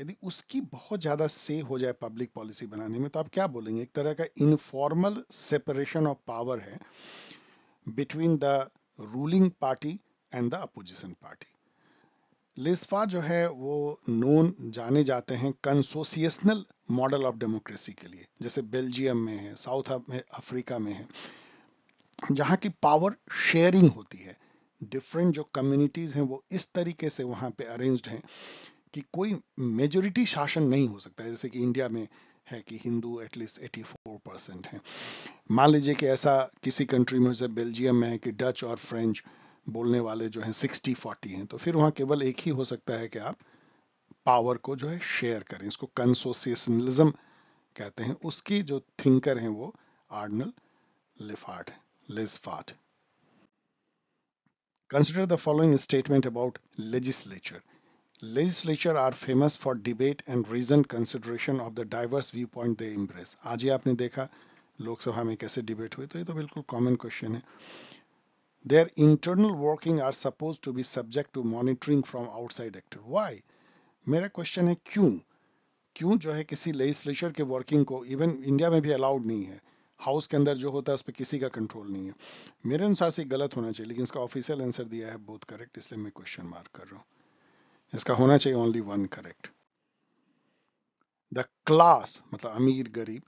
A: यदि उसकी बहुत ज्यादा से हो जाए पब्लिक पॉलिसी बनाने में तो आप क्या बोलेंगे एक तरह का इनफॉर्मल सेपरेशन ऑफ पावर है between the ruling party and the opposition party Lijphart जो है वो नोन जाने जाते हैं कंसोसिएशनल मॉडल ऑफ डेमोक्रेसी के लिए जैसे बेल्जियम में है साउथ अफ्रीका में है जहां की पावर शेयरिंग होती है डिफरेंट जो कम्युनिटीज़ हैं वो इस तरीके से वहां पे अरेंज्ड हैं कि कोई मेजोरिटी शासन नहीं हो सकता जैसे कि इंडिया में है कि हिंदू एटलीस्ट 84 परसेंट है मान लीजिए कि ऐसा किसी कंट्री में जैसे बेल्जियम में है कि डच और फ्रेंच बोलने वाले जो हैं 60 40 हैं तो फिर वहाँ केवल एक ही हो सकता है कि आप पावर को जो है शेयर करें इसको कंसोसिएशनलिज्म कहते हैं उसकी जो थिंकर हैं वो Arend Lijphart Lijphart Consider the following statement about legislature. Legislature are famous for debate and reason consideration of the diverse view point they impress आज ही आपने देखा लोकसभा में कैसे डिबेट हुई तो ये तो बिल्कुल कॉमन क्वेश्चन है their internal working are suppose to be subject to monitoring from outside actor why मेरा क्वेश्चन है क्यों क्यों जो है किसी लेजिस्लेचर के वर्किंग को इवन इंडिया में भी अलाउड नहीं है हाउस के अंदर जो होता है उस पर किसी का कंट्रोल नहीं है मेरे अनुसार से गलत होना चाहिए लेकिन इसका ऑफिशियल आंसर दिया है बोथ करेक्ट इसलिए मैं क्वेश्चन मार्क कर रहा हूँ इसका होना चाहिए only one correct the class मतलब अमीर गरीब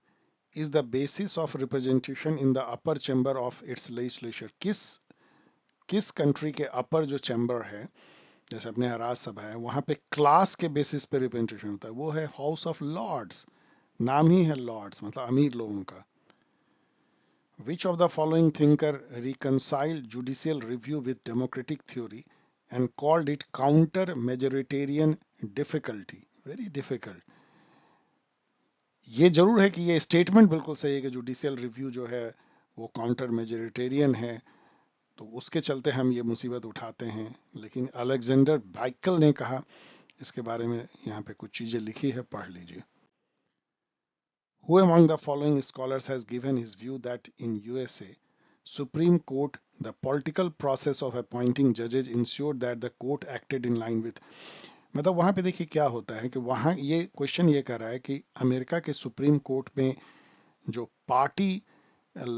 A: is the basis of representation in the upper chamber of its legislature किस किस कंट्री के अपर जो चैम्बर है जैसे अपने राज सभा है वहां पे क्लास के बेसिस पे रिप्रेजेंटेशन होता है वो है हाउस ऑफ लॉर्ड्स नाम ही है लॉर्ड्स मतलब अमीर लोगों का Which of the following thinker reconciled judicial review with democratic theory and called it counter-majoritarian difficulty? Very difficult. ये जरूर है कि ये स्टेटमेंट बिल्कुल सही है कि जुडिशियल रिव्यू जो है वो काउंटर मेजोरिटेरियन है तो उसके चलते हम ये मुसीबत उठाते हैं लेकिन अलेक्जेंडर बाइकल ने कहा इसके बारे में यहाँ पे कुछ चीज़ें लिखी है पढ़ लीजिए Who among the following scholars has given his view that in USA, Supreme Court, the political process of appointing judges ensured that the court acted in line with मतलब वहाँ पे देखिए क्या होता है कि वहाँ ये क्वेश्चन ये कर रहा है कि अमेरिका के सुप्रीम कोर्ट में जो पार्टी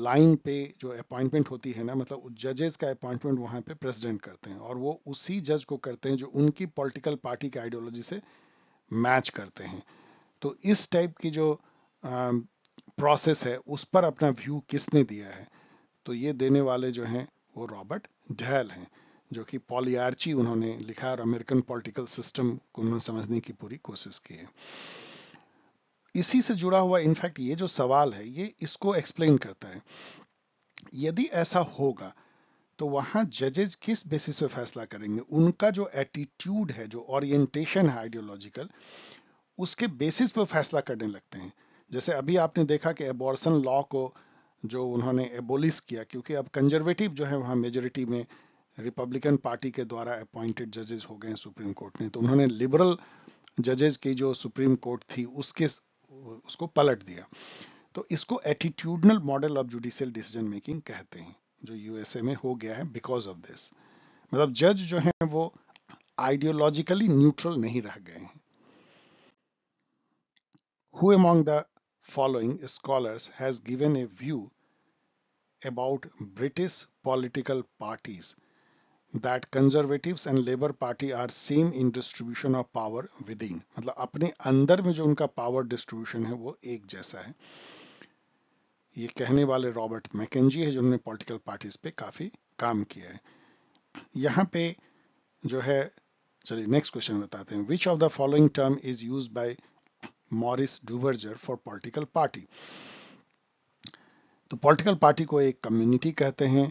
A: लाइन पे जो अपॉइंटमेंट होती है ना मतलब जजेस का अपॉइंटमेंट वहां पे प्रेसिडेंट करते हैं और वो उसी जज को करते हैं जो उनकी पॉलिटिकल पार्टी के आइडियोलॉजी से मैच करते हैं तो इस टाइप की जो प्रोसेस है उस पर अपना व्यू किसने दिया है तो ये देने वाले जो हैं वो रॉबर्ट डहल हैं जो कि पॉलियार्ची उन्होंने लिखा और अमेरिकन पॉलिटिकल सिस्टम को उन्होंने समझने की पूरी कोशिश की है इसी से जुड़ा हुआ इनफैक्ट ये जो सवाल है ये इसको एक्सप्लेन करता है यदि ऐसा होगा तो वहां जजेज किस बेसिस पे फैसला करेंगे उनका जो एटीट्यूड है जो ओरिएंटेशन है आइडियोलॉजिकल उसके बेसिस पे फैसला करने लगते हैं जैसे अभी आपने देखा कि एबॉर्सन लॉ को जो उन्होंने एबोलिस किया क्योंकि अब कंजर्वेटिव जो है वहां मेजोरिटी में रिपब्लिकन पार्टी के द्वारा अपॉइंटेड जजेस हो गए सुप्रीम कोर्ट में तो उन्होंने लिबरल जजेस की जो सुप्रीम कोर्ट थी उसके उसको पलट दिया तो इसको attitudinal model of judicial decision making कहते हैं जो यूएसए में हो गया है बिकॉज ऑफ दिस मतलब जज जो है वो आइडियोलॉजिकली न्यूट्रल नहीं रह गए हैं who among the following scholars has given a view about British political parties that conservatives and labor party are same in distribution of power within मतलब अपने अंदर में जो उनका power distribution है वो एक जैसा है ये कहने वाले रॉबर्ट मैकेजी है जिन्होंने पॉलिटिकल पार्टीज पे काफी काम किया है यहाँ पे जो है चलिए नेक्स्ट क्वेश्चन बताते हैं which of the following term is use by Maurice Duverger for political party तो पॉलिटिकल पार्टी को एक कम्युनिटी कहते हैं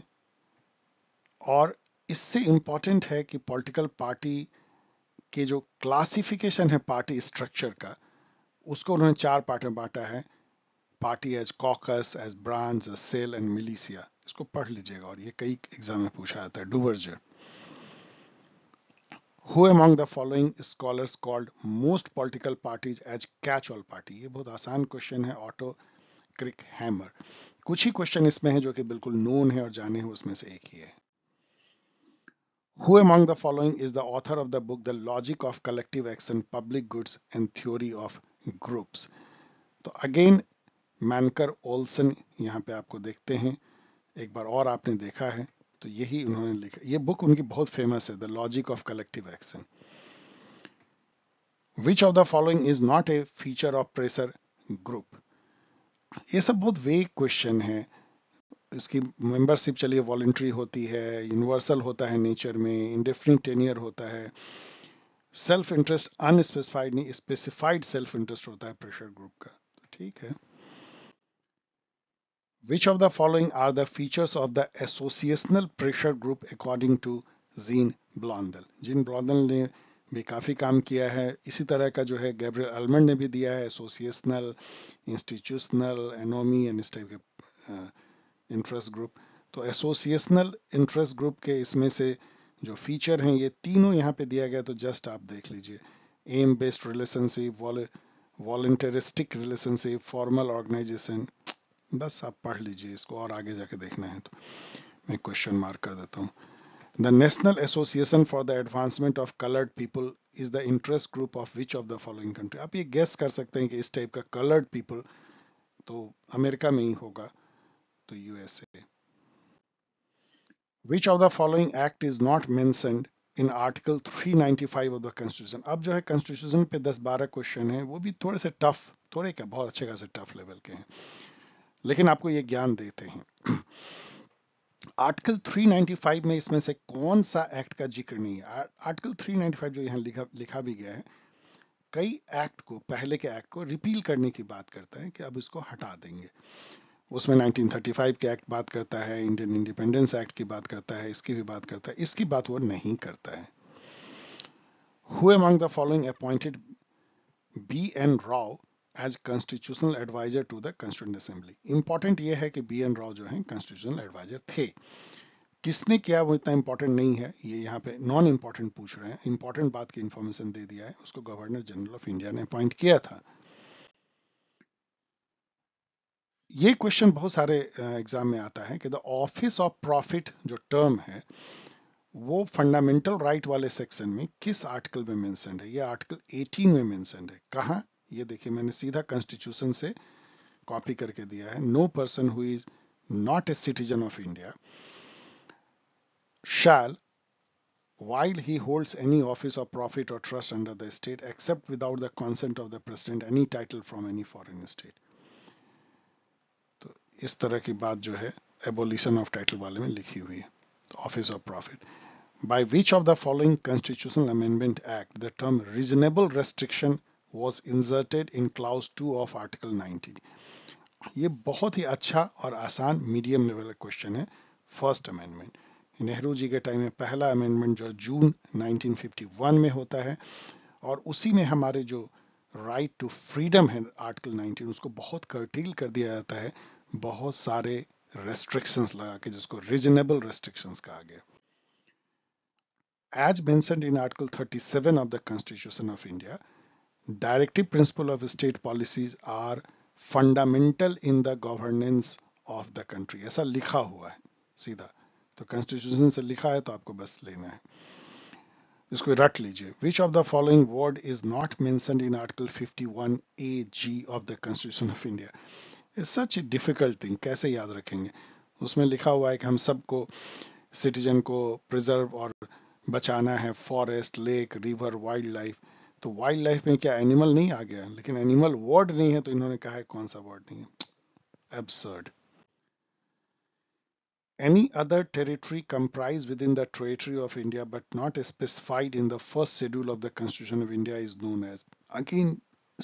A: और इससे इंपॉर्टेंट है कि पॉलिटिकल पार्टी के जो क्लासिफिकेशन है पार्टी स्ट्रक्चर का उसको उन्होंने चार पार्ट में बांटा है party as caucus as branch cell and militia इसको पढ़ लीजिएगा और ये कई एग्जाम में पूछा जाता है Duverger who among the following scholars called most political parties as catch all party ये बहुत आसान क्वेश्चन है ऑटो क्रिक हैमर कुछ ही क्वेश्चन इसमें है जो कि बिल्कुल नोन है और जाने हैं उसमें से एक ही है Who among the following is the author of the book The Logic of Collective Action, Public Goods and Theory of Groups? तो अगेन मैनकर ओल्सन यहाँ पे आपको देखते हैं एक बार और आपने देखा है तो यही हम्म। उन्होंने लिखा ये बुक उनकी बहुत फेमस है the logic of collective action which of the following is not a feature of pressure group ये सब बहुत वेग क्वेश्चन है इसकी मेंबरशिप चलिए वॉलेंट्री होती है यूनिवर्सल होता है नेचर में इंडिफरेंट टेनियर होता है सेल्फ इंटरेस्ट अनस्पेसिफाइड नहीं स्पेसिफाइड सेल्फ इंटरेस्ट होता है प्रेशर ग्रुप का तो ठीक है Which of the following are the features of the associational pressure group according to Jean Blondel Jean Blondel ने भी काफ़ी काम किया है इसी तरह का जो है गैब्रियल अलमंड ने भी दिया है एसोसिएशनल इंस्टीट्यूशनल एनोमी एंड इस टाइप के इंटरेस्ट ग्रुप तो एसोसिएशनल इंटरेस्ट ग्रुप के इसमें से जो फीचर हैं ये तीनों यहाँ पे दिया गया तो जस्ट आप देख लीजिए एम बेस्ड रिलेशनशिप वॉल वॉल्टरिस्टिक रिलेशनशिप फॉर्मल ऑर्गेनाइजेशन बस आप पढ़ लीजिए इसको और आगे जाके देखना है तो मैं क्वेश्चन मार्क कर देता हूँ the national association for the advancement of coloured people is the interest group of which of the following country आप ये गेस कर सकते हैं कि इस टाइप का कलर्ड पीपल तो अमेरिका में ही होगा तो USA which of the following act is not mentioned in article three ninety five of the constitution अब जो है कॉन्स्टिट्यूशन पे दस बारह क्वेश्चन है वो भी थोड़े से टफ थोड़े क्या बहुत अच्छे खासे टफ लेवल के हैं लेकिन आपको ये ज्ञान देते हैं आर्टिकल 395 में इसमें से कौन सा एक्ट का जिक्र नहीं है आर्टिकल 395 जो यहाँ लिखा लिखा भी गया है कई एक्ट को पहले के एक्ट को रिपील करने की बात करता है कि अब इसको हटा देंगे उसमें 1935 के एक्ट बात करता है इंडियन इंडिपेंडेंस एक्ट की बात करता है इसकी भी बात करता है इसकी बात वो नहीं करता है who among the following appointed B N Rau as constitutional adviser to the constituent assembly important ये है कि बी एन राव जो है कॉन्स्टिट्यूशनल एडवाइजर थे किसने किया वो इतना इंपॉर्टेंट नहीं है ये यहाँ पे नॉन इंपॉर्टेंट पूछ रहे हैं इंपॉर्टेंट बात की इंफॉर्मेशन दे दिया है उसको गवर्नर जनरल ऑफ इंडिया ने अपॉइंट किया था ये क्वेश्चन बहुत सारे एग्जाम में आता है कि द ऑफिस ऑफ प्रॉफिट जो टर्म है वो फंडामेंटल राइट right वाले सेक्शन में किस आर्टिकल में मेंशन है ये आर्टिकल 18 में मेंशन है कहा ये देखिए मैंने सीधा कॉन्स्टिट्यूशन से कॉपी करके दिया है no person who is not a citizen of India shall while he holds any office of profit और trust under the state accept without the consent of the president any title from any foreign state इस तरह की बात जो है एबोल्यूशन ऑफ टाइटल वाले में लिखी हुई है office of profit by which of the following constitutional amendment act the term reasonable restriction was inserted in clause two of article 19 ये बहुत ही अच्छा और आसान मीडियम लेवल का क्वेश्चन है फर्स्ट अमेंडमेंट नेहरू जी के टाइम में पहला अमेंडमेंट जो जून 1951 में होता है और उसी में हमारे जो राइट टू फ्रीडम है आर्टिकल 19 उसको बहुत कर्टील कर दिया जाता है बहुत सारे रेस्ट्रिक्शंस लगा के जिसको रीजनेबल रेस्ट्रिक्शंस कहा गया as mentioned in article 37 of the constitution of India directive principle of state policies are fundamental in the governance of the country ऐसा लिखा हुआ है सीधा तो कॉन्स्टिट्यूशन से लिखा है तो आपको बस लेना है इसको रट लीजिए which of the following word is not mentioned in article 51 A G of the constitution of India is such difficult thing कैसे याद रखेंगे उसमें लिखा हुआ है कि हम सबको सिटीजन को प्रिजर्व और बचाना है forest lake river wild life तो वाइल्ड लाइफ में क्या एनिमल नहीं आ गया लेकिन एनिमल वर्ड नहीं है तो इन्होंने कहा है कौन सा वर्ड नहीं है absurd any other territory comprised within the territory of India but not specified in the first schedule of the Constitution of India is known as again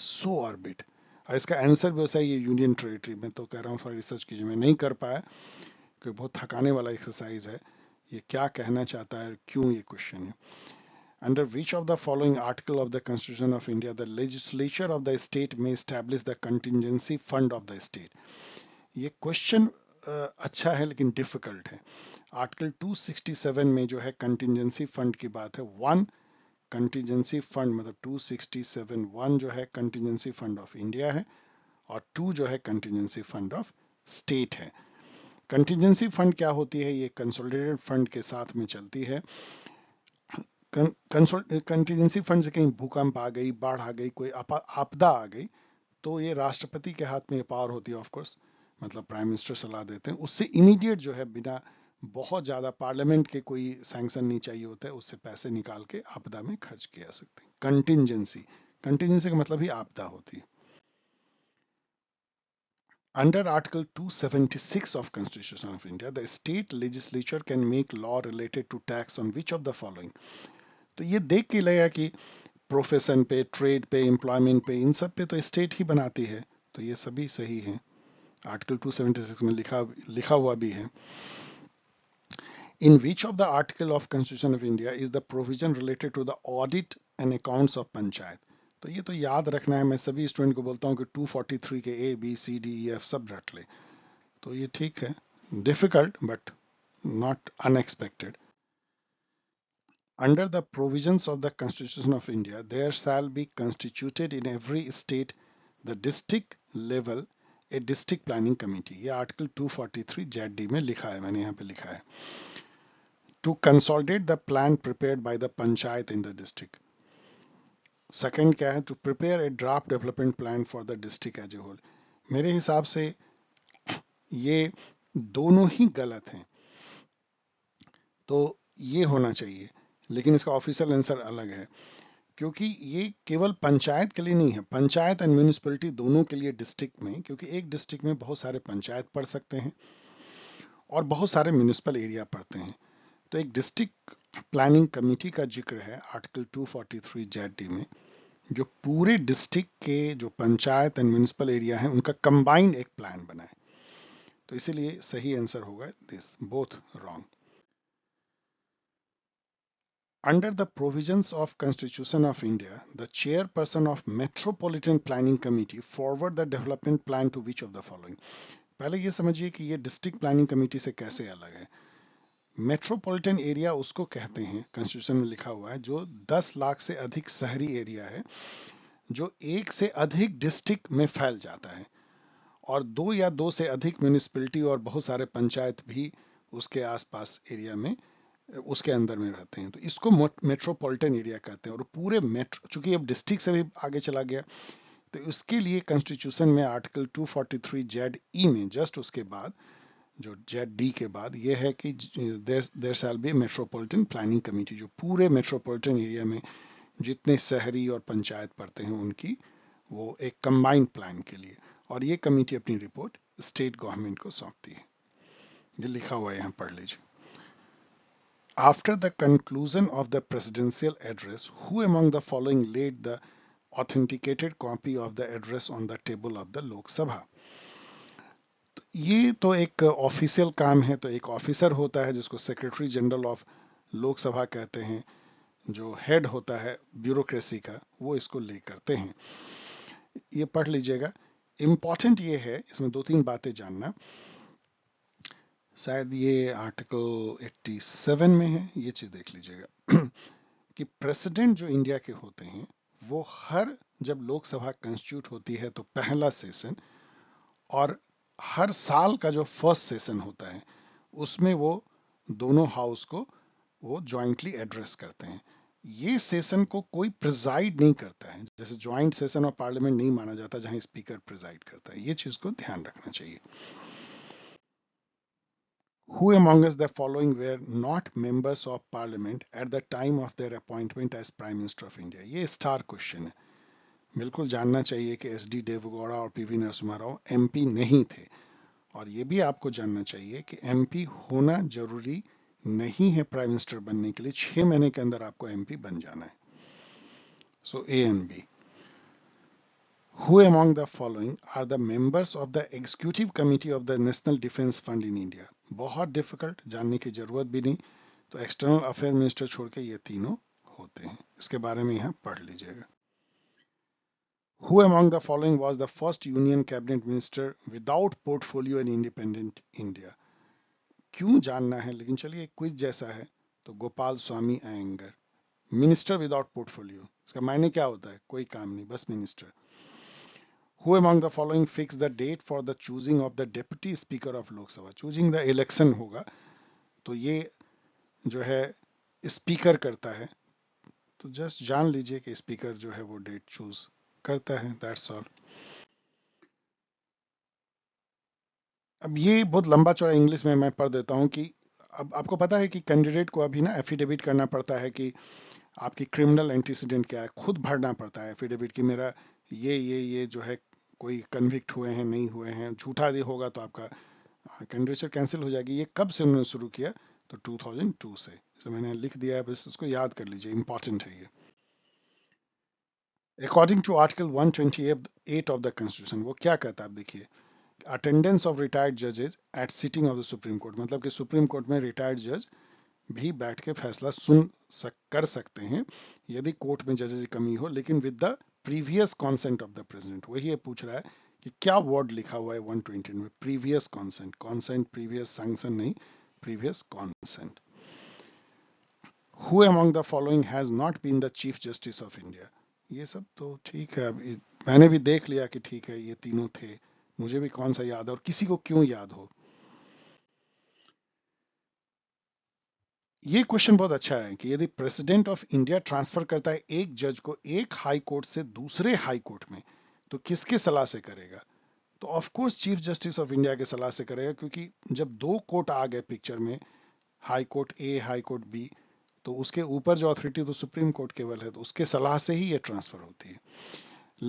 A: so orbit और इसका आंसर भी वैसा ये यूनियन टेरिटरी में तो कह रहा हूँ थोड़ा रिसर्च कीजिए मैं नहीं कर पाया क्योंकि बहुत थकाने वाला एक्सरसाइज है ये क्या कहना चाहता है क्यों ये क्वेश्चन है Under which of the following article of the Constitution of India the legislature of the state may establish the contingency fund of the state? ye question uh, acha hai lekin difficult hai article 267 mein jo hai contingency fund ki baat hai one contingency fund matlab 267 one जो है कंटिजेंसी फंड ऑफ इंडिया है और टू जो है कंटिजेंसी फंड ऑफ स्टेट है कंटिजेंसी फंड क्या होती है ये कंसोलिडेटेड फंड के साथ में चलती है कंटीजेंसी फंड से कहीं भूकंप आ गई बाढ़ आ गई कोई आपदा आ गई तो ये राष्ट्रपति के हाथ में पावर होती है ऑफकोर्स मतलब प्राइम मिनिस्टर सलाह देते हैं उससे इमीडिएट जो है बिना बहुत ज़्यादा पार्लियामेंट के कोई सैंक्शन नहीं चाहिए होता है उससे पैसे निकाल के आपदा में खर्च किया जा सकते हैं कंटिजेंसी कंटिजेंसी का मतलब ही आपदा होती है Under Article 276 of Constitution of India, the state legislature can make law related to tax on which of the following तो ये देख के लगेगा कि प्रोफेशन पे ट्रेड पे एम्प्लॉयमेंट पे इन सब पे तो स्टेट ही बनाती है तो ये सभी सही है आर्टिकल 276 में लिखा लिखा हुआ भी है in which of the article of constitution of India is the provision related to the audit and accounts of panchayat तो ये तो याद रखना है मैं सभी स्टूडेंट को बोलता हूँ कि 243 के A B C D E F सब रट ले तो ये ठीक है difficult but not unexpected Under the provisions of the Constitution of India, there shall be constituted in every state the district level a district planning committee ये आर्टिकल 243 जेडी में लिखा है मैंने यहाँ पे लिखा है to consolidate the plan prepared by the panchayat in the district second क्या है to prepare a draft development plan for the district as a whole मेरे हिसाब से ये दोनों ही गलत हैं तो ये होना चाहिए लेकिन इसका ऑफिशियल आंसर अलग है क्योंकि ये केवल पंचायत के लिए नहीं है पंचायत एंड म्यूनिसपैलिटी दोनों के लिए डिस्ट्रिक्ट में क्योंकि एक डिस्ट्रिक्ट में बहुत सारे पंचायत पढ़ सकते हैं और बहुत सारे म्यूनिसिपल एरिया पढ़ते हैं तो एक डिस्ट्रिक्ट प्लानिंग कमेटी का जिक्र है आर्टिकल 243 जेड में जो पूरे डिस्ट्रिक्ट के जो पंचायत एंड म्यूनिसिपल एरिया है उनका कंबाइंड एक प्लान बनाए तो इसीलिए सही आंसर होगा this both wrong Under the provisions of Constitution of India, the chairperson of Metropolitan Planning Committee forward the development plan to which of the following? पहले ये समझिए कि ये डिस्ट्रिक्ट प्लानिंग कमेटी से कैसे अलग है मेट्रोपॉलिटन एरिया उसको कहते हैं कॉन्स्टिट्यूशन में लिखा हुआ है जो 10 लाख से अधिक शहरी एरिया है जो एक से अधिक डिस्ट्रिक्ट में फैल जाता है और दो या दो से अधिक म्यूनिसपैलिटी और बहुत सारे पंचायत भी उसके आसपास एरिया में उसके अंदर में रहते हैं तो इसको मेट्रोपॉलिटन एरिया कहते हैं और पूरे मेट्रो चूंकि अब डिस्ट्रिक्ट से भी आगे चला गया तो उसके लिए कॉन्स्टिट्यूशन में आर्टिकल 243 जेड ई में जस्ट उसके बाद जो जेड डी के बाद यह है कि देर साल भी मेट्रोपॉलिटन प्लानिंग कमेटी जो पूरे मेट्रोपॉलिटन एरिया में जितने शहरी और पंचायत पड़ते हैं उनकी वो एक कंबाइंड प्लान के लिए और ये कमेटी अपनी रिपोर्ट स्टेट गवर्नमेंट को सौंपती है ये लिखा हुआ है यहाँ पढ़ लीजिए After the conclusion of the presidential address, who among the following laid the authenticated copy of the address on the table of the Lok Sabha? ये तो एक ऑफिशियल काम है तो एक ऑफिसर होता है जिसको सेक्रेटरी जनरल ऑफ लोकसभा कहते हैं जो हेड होता है ब्यूरोक्रेसी का वो इसको ले करते हैं ये पढ़ लीजिएगा इम्पॉर्टेंट ये है इसमें दो तीन बातें जानना शायद ये आर्टिकल 87 में है ये चीज देख लीजिएगा <clears throat> कि प्रेसिडेंट जो इंडिया के होते हैं वो हर जब लोकसभा कंस्टिट्यूट होती है तो पहला सेशन और हर साल का जो फर्स्ट सेशन होता है उसमें वो दोनों हाउस को वो ज्वाइंटली एड्रेस करते हैं ये सेशन को कोई प्रिजाइड नहीं करता है जैसे ज्वाइंट सेशन ऑफ पार्लियामेंट नहीं माना जाता जहां स्पीकर प्रिजाइड करता है ये चीज को ध्यान रखना चाहिए Who among us the following were not members of parliament at the time of their appointment as prime minister of India ये स्टार क्वेश्चन है बिल्कुल जानना चाहिए कि एस डी देवगौड़ा और पीवी नरसिम्हा राव एमपी नहीं थे और ये भी आपको जानना चाहिए कि एमपी होना जरूरी नहीं है प्राइम मिनिस्टर बनने के लिए छह महीने के अंदर आपको एमपी बन जाना है so A and B Who among the following are the members of the executive committee of the national defence fund in India बहुत डिफिकल्ट जानने की जरूरत भी नहीं तो एक्सटर्नल अफेयर मिनिस्टर छोड़ के ये तीनों होते हैं इसके बारे में यहाँ पढ़ लीजिएगा Who among the following was the first Union Cabinet Minister without portfolio in independent India? क्यों जानना है लेकिन चलिए क्विज जैसा है तो Gopal Swami Ayyangar minister without portfolio इसका मायने क्या होता है कोई काम नहीं बस minister Who among the following fixed the date for the choosing of the deputy speaker of Lok Sabha? Choosing the election होगा तो ये जो है स्पीकर करता है तो जस्ट जान लीजिए कि स्पीकर जो है वो डेट चूज करता है दैट्स ऑल अब ये बहुत लंबा चौड़ा इंग्लिश में मैं पढ़ देता हूँ कि अब आपको पता है कि कैंडिडेट को अभी ना एफिडेविट करना पड़ता है कि आपकी क्रिमिनल एंटीसीडेंट क्या है खुद भरना पड़ता है एफिडेविट कि मेरा ये ये ये जो है कोई कन्विक्ट हुए हैं नहीं हुए हैं झूठा भी होगा तो आपका कैंडिडेचर हाँ, कैंसिल हो जाएगी ये कब से उन्होंने शुरू किया तो 2002 से तो मैंने लिख दिया है बस उसको याद कर लीजिए इंपॉर्टेंट है ये according to article 128 of the constitution वो क्या कहता है आप देखिए अटेंडेंस ऑफ रिटायर्ड जजेस at sitting of the supreme court मतलब कि सुप्रीम कोर्ट में रिटायर्ड जज भी बैठ के फैसला सुन सक, कर सकते हैं यदि कोर्ट में जजेज की कमी हो लेकिन with the previous consent of the president वही है पूछ रहा है कि क्या वर्ड लिखा हुआ है 120 में previous consent consent previous sanction नहीं previous consent who among the following has not been the chief justice of India ये सब तो ठीक है मैंने भी देख लिया कि ठीक है ये तीनों थे मुझे भी कौन सा याद है और किसी को क्यों याद हो ये क्वेश्चन बहुत अच्छा है कि यदि प्रेसिडेंट ऑफ इंडिया ट्रांसफर करता है एक जज को एक हाई कोर्ट से दूसरे हाई कोर्ट में तो किसके सलाह से करेगा तो of course chief justice of India के सलाह से करेगा क्योंकि जब दो कोर्ट आ गए पिक्चर में high court A high court B तो उसके ऊपर जो अथॉरिटी तो सुप्रीम कोर्ट केवल है तो उसके सलाह से ही ये ट्रांसफर होती है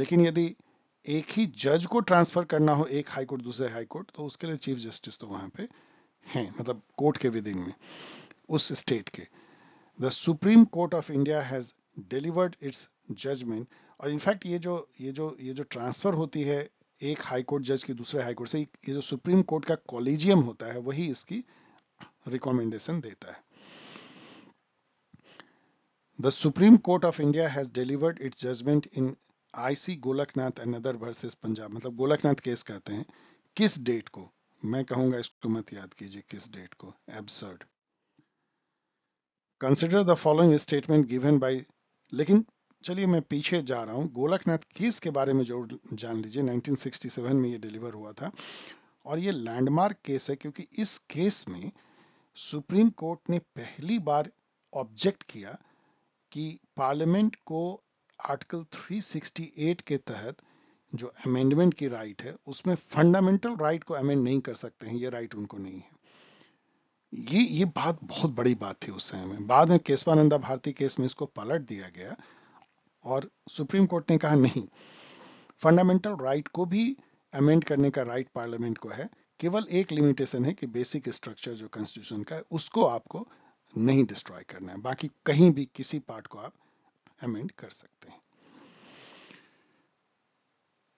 A: लेकिन यदि एक ही जज को ट्रांसफर करना हो एक हाई कोर्ट दूसरे हाई कोर्ट तो उसके लिए चीफ जस्टिस तो वहां पे हैं मतलब कोर्ट के विदिन में उस स्टेट के the supreme court of India has delivered its judgement और इनफैक्ट ये जो ये जो ये जो ट्रांसफ़र होती है एक हाई कोर्ट जज की दूसरे हाई कोर्ट से ये जो सुप्रीम कोर्ट का कॉलेजियम होता है वही इसकी रिकॉमेंडेशन देता है the supreme court of India has delivered its judgement in I C Golaknath and other versus Punjab मतलब गोलकनाथ केस कहते हैं किस डेट को मैं कहूंगा इसको मत याद कीजिए किस डेट को absurd consider the following statement given by लेकिन चलिए मैं पीछे जा रहा हूँ गोलकनाथ केस के बारे में जरूर जान लीजिए 1967 में ये डिलीवर हुआ था और ये लैंडमार्क केस है क्योंकि इस केस में सुप्रीम कोर्ट ने पहली बार ऑब्जेक्ट किया कि पार्लियामेंट को आर्टिकल 368 के तहत जो अमेंडमेंट की राइट है उसमें फंडामेंटल राइट को अमेंड नहीं कर सकते हैं ये राइट उनको नहीं है ये ये बात बहुत बड़ी बात थी उस समय में बाद में केशवानंदा भारती केस में इसको पलट दिया गया और सुप्रीम कोर्ट ने कहा नहीं फंडामेंटल राइट को भी अमेंड करने का राइट पार्लियामेंट को है केवल एक लिमिटेशन है कि बेसिक स्ट्रक्चर जो कॉन्स्टिट्यूशन का है उसको आपको नहीं डिस्ट्रॉय करना है बाकी कहीं भी किसी पार्ट को आप अमेंड कर सकते हैं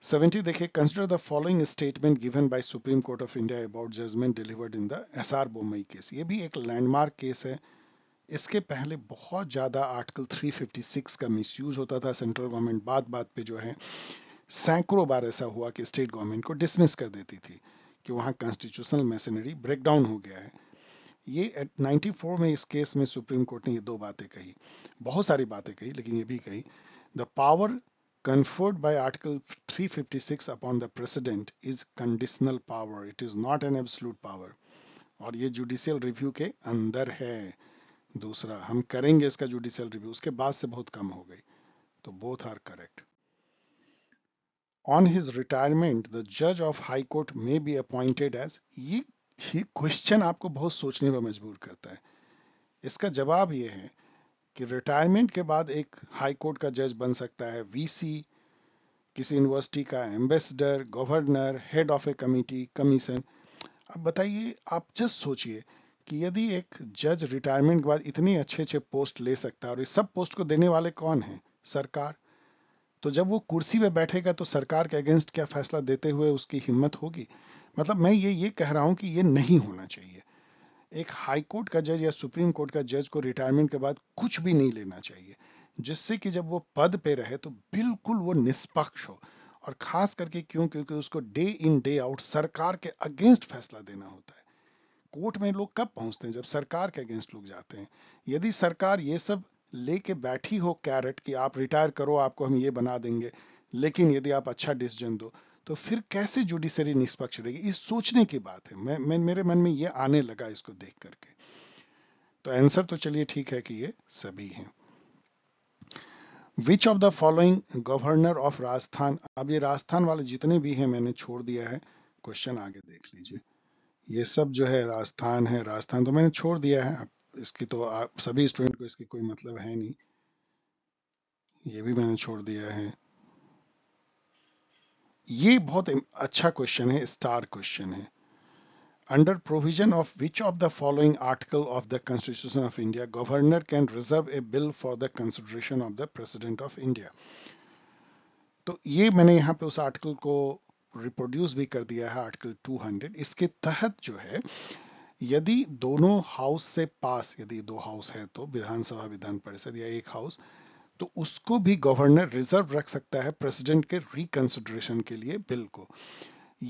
A: 70 देखिए consider the following statement given by supreme court of India about judgement delivered in the S R Bommai case ये भी एक लैंडमार्क केस है इसके पहले बहुत ज़्यादा आर्टिकल 356 का मिसयूज होता था सेंट्रल गवर्नमेंट बात बात पे जो है सैकड़ों बार ऐसा हुआ कि स्टेट गवर्नमेंट को डिसमिस कर देती थी कि वहां कॉन्स्टिट्यूशनल मेसनरी ब्रेकडाउन हो गया है ये एट 94 में इस केस में सुप्रीम कोर्ट ने ये दो बातें कही बहुत सारी बातें कही लेकिन ये भी कही the power conferred by Article 356 upon the president is conditional power it is not an absolute power और ये जुडिशियल रिव्यू के अंदर है दूसरा हम करेंगे इसका जुडिशियल रिव्यू उसके बाद से बहुत कम हो गई तो both are correct on his retirement the जज of high court may be appointed as ये क्वेश्चन आपको बहुत सोचने पर मजबूर करता है इसका जवाब ये है कि रिटायरमेंट के बाद एक हाई कोर्ट का जज बन सकता है वीसी किसी यूनिवर्सिटी का ambassador governor head of a committee commission अब बताइए आप जस्ट सोचिए कि यदि एक जज रिटायरमेंट के बाद इतने अच्छे अच्छे पोस्ट ले सकता है और इस सब पोस्ट को देने वाले कौन है सरकार तो जब वो कुर्सी पे बैठेगा तो सरकार के अगेंस्ट क्या फैसला देते हुए उसकी हिम्मत होगी मतलब मैं ये ये कह रहा हूं कि ये नहीं होना चाहिए एक हाई कोर्ट का जज या सुप्रीम कोर्ट का जज को रिटायरमेंट के बाद कुछ भी नहीं लेना चाहिए जिससे कि जब वो पद पे रहे तो बिल्कुल वो निष्पक्ष हो और खास करके क्यों क्योंकि उसको डे इन डे आउट सरकार के अगेंस्ट फैसला देना होता है कोर्ट में लोग कब पहुंचते हैं जब सरकार के अगेंस्ट लोग जाते हैं यदि सरकार ये सब लेके बैठी हो कैरेट कि आप रिटायर करो आपको हम ये बना देंगे लेकिन यदि आप अच्छा डिसीजन दो तो फिर कैसे जुडिशरी निष्पक्ष रहेगी ये सोचने की बात है मैं, मैं मेरे मन में ये आने लगा इसको देख करके तो आंसर तो चलिए ठीक है कि ये सभी हैं which of the following governor of Rajasthan अब ये राजस्थान वाले जितने भी हैं मैंने छोड़ दिया है क्वेश्चन आगे देख लीजिए ये सब जो है राजस्थान है राजस्थान तो मैंने छोड़ दिया है अब इसकी तो आप सभी स्टूडेंट को इसकी कोई मतलब है नहीं ये भी मैंने छोड़ दिया है ये बहुत अच्छा क्वेश्चन है स्टार क्वेश्चन है under provision of which of the following article of the constitution of India governor can reserve a bill for the consideration of the president of India तो ये मैंने यहाँ पे उस आर्टिकल को रिप्रोड्यूस भी कर दिया है आर्टिकल 200 इसके तहत जो है यदि दोनों हाउस से पास यदि दो हाउस है तो विधानसभा विधान परिषद या एक हाउस तो उसको भी गवर्नर रिजर्व रख सकता है प्रेसिडेंट के रिकंसिडरेशन के लिए बिल को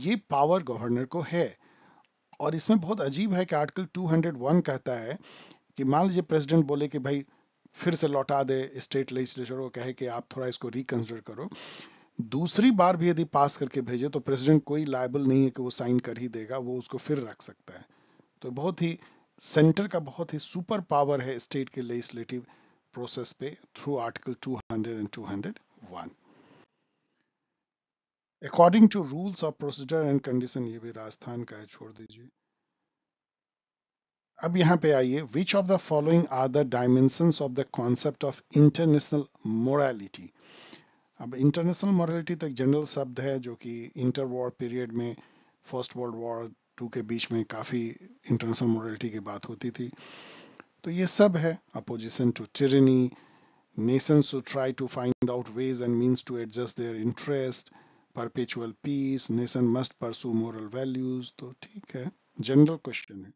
A: ये पावर गवर्नर को है और इसमें बहुत अजीब है कि आर्टिकल 201 कहता है कि मान लीजिए प्रेसिडेंट बोले कि भाई फिर से लौटा दे स्टेट लेजिस्लेचर को कहे कि आप थोड़ा इसको रिकंसिडर करो दूसरी बार भी यदि पास करके भेजे तो प्रेसिडेंट कोई लायबल नहीं है कि वो साइन कर ही देगा वो उसको फिर रख सकता है तो बहुत ही सेंटर का बहुत ही सुपर पावर है स्टेट के legislative process pay through Article 200 and 201. According to rules of procedure and condition ये भी राजस्थान का है छोड़ दीजिए अब यहाँ पे आइए which of the following are the dimension of the concept of international morality अब इंटरनेशनल मोरालिटी तो एक जनरल शब्द है जो कि इंटर वॉर पीरियड में फर्स्ट वर्ल्ड वॉर टू के बीच में काफ़ी इंटरनेशनल मोरालिटी की बात होती थी तो ये सब है opposition to tyranny nations to try to find out ways and means to adjust their interest perpetual peace nation must pursue moral values तो ठीक है जनरल क्वेश्चन है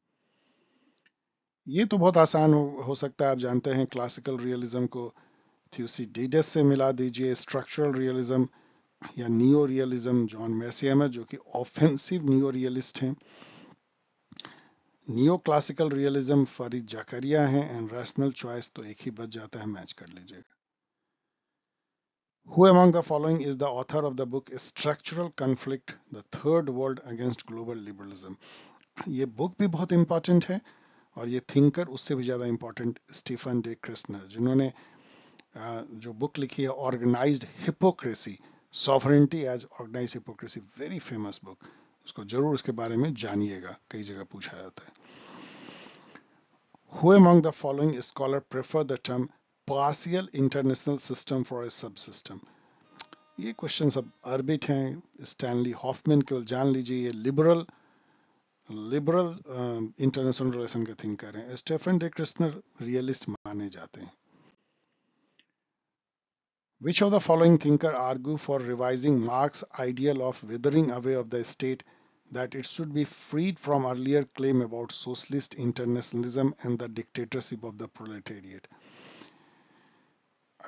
A: ये तो बहुत आसान हो, हो सकता है आप जानते हैं क्लासिकल रियलिज्म को थ्यूसी डीडस से मिला दीजिए स्ट्रक्चरल रियलिज्म या नियो रियलिज्म जॉन मेसियमर जो कि ऑफेंसिव नियो रियलिस्ट हैं neo classical realism Fareed Zakaria है एंड रैशनल चॉइस तो एक ही बच जाता है मैच कर लीजिएगा who among the following is the author of the book structural conflict the third world against global liberalism ये बुक भी बहुत इंपॉर्टेंट है और ये थिंकर उससे भी ज़्यादा इंपॉर्टेंट स्टीफन डे क्रिस्नर जिन्होंने जो बुक लिखी है ऑर्गेनाइज्ड हिपोक्रेसी सॉफरिटी as organised hypocrisy very famous book उसको जरूर उसके बारे में जानिएगा कई जगह पूछा जाता है Who among the following scholar prefer the term partial international system for a subsystem? ये क्वेश्चन सब अर्बिट हैं स्टैनली हॉफमैन केवल जान लीजिए ये लिबरल लिबरल इंटरनेशनल रिलेशन के थिंकर हैं स्टेफन डे क्रिस्नर रियलिस्ट माने जाते हैं Which of the following thinker argue for revising Marx's ideal of withering away of the state that it should be freed from earlier claim about socialist internationalism and the dictatorship of the proletariat?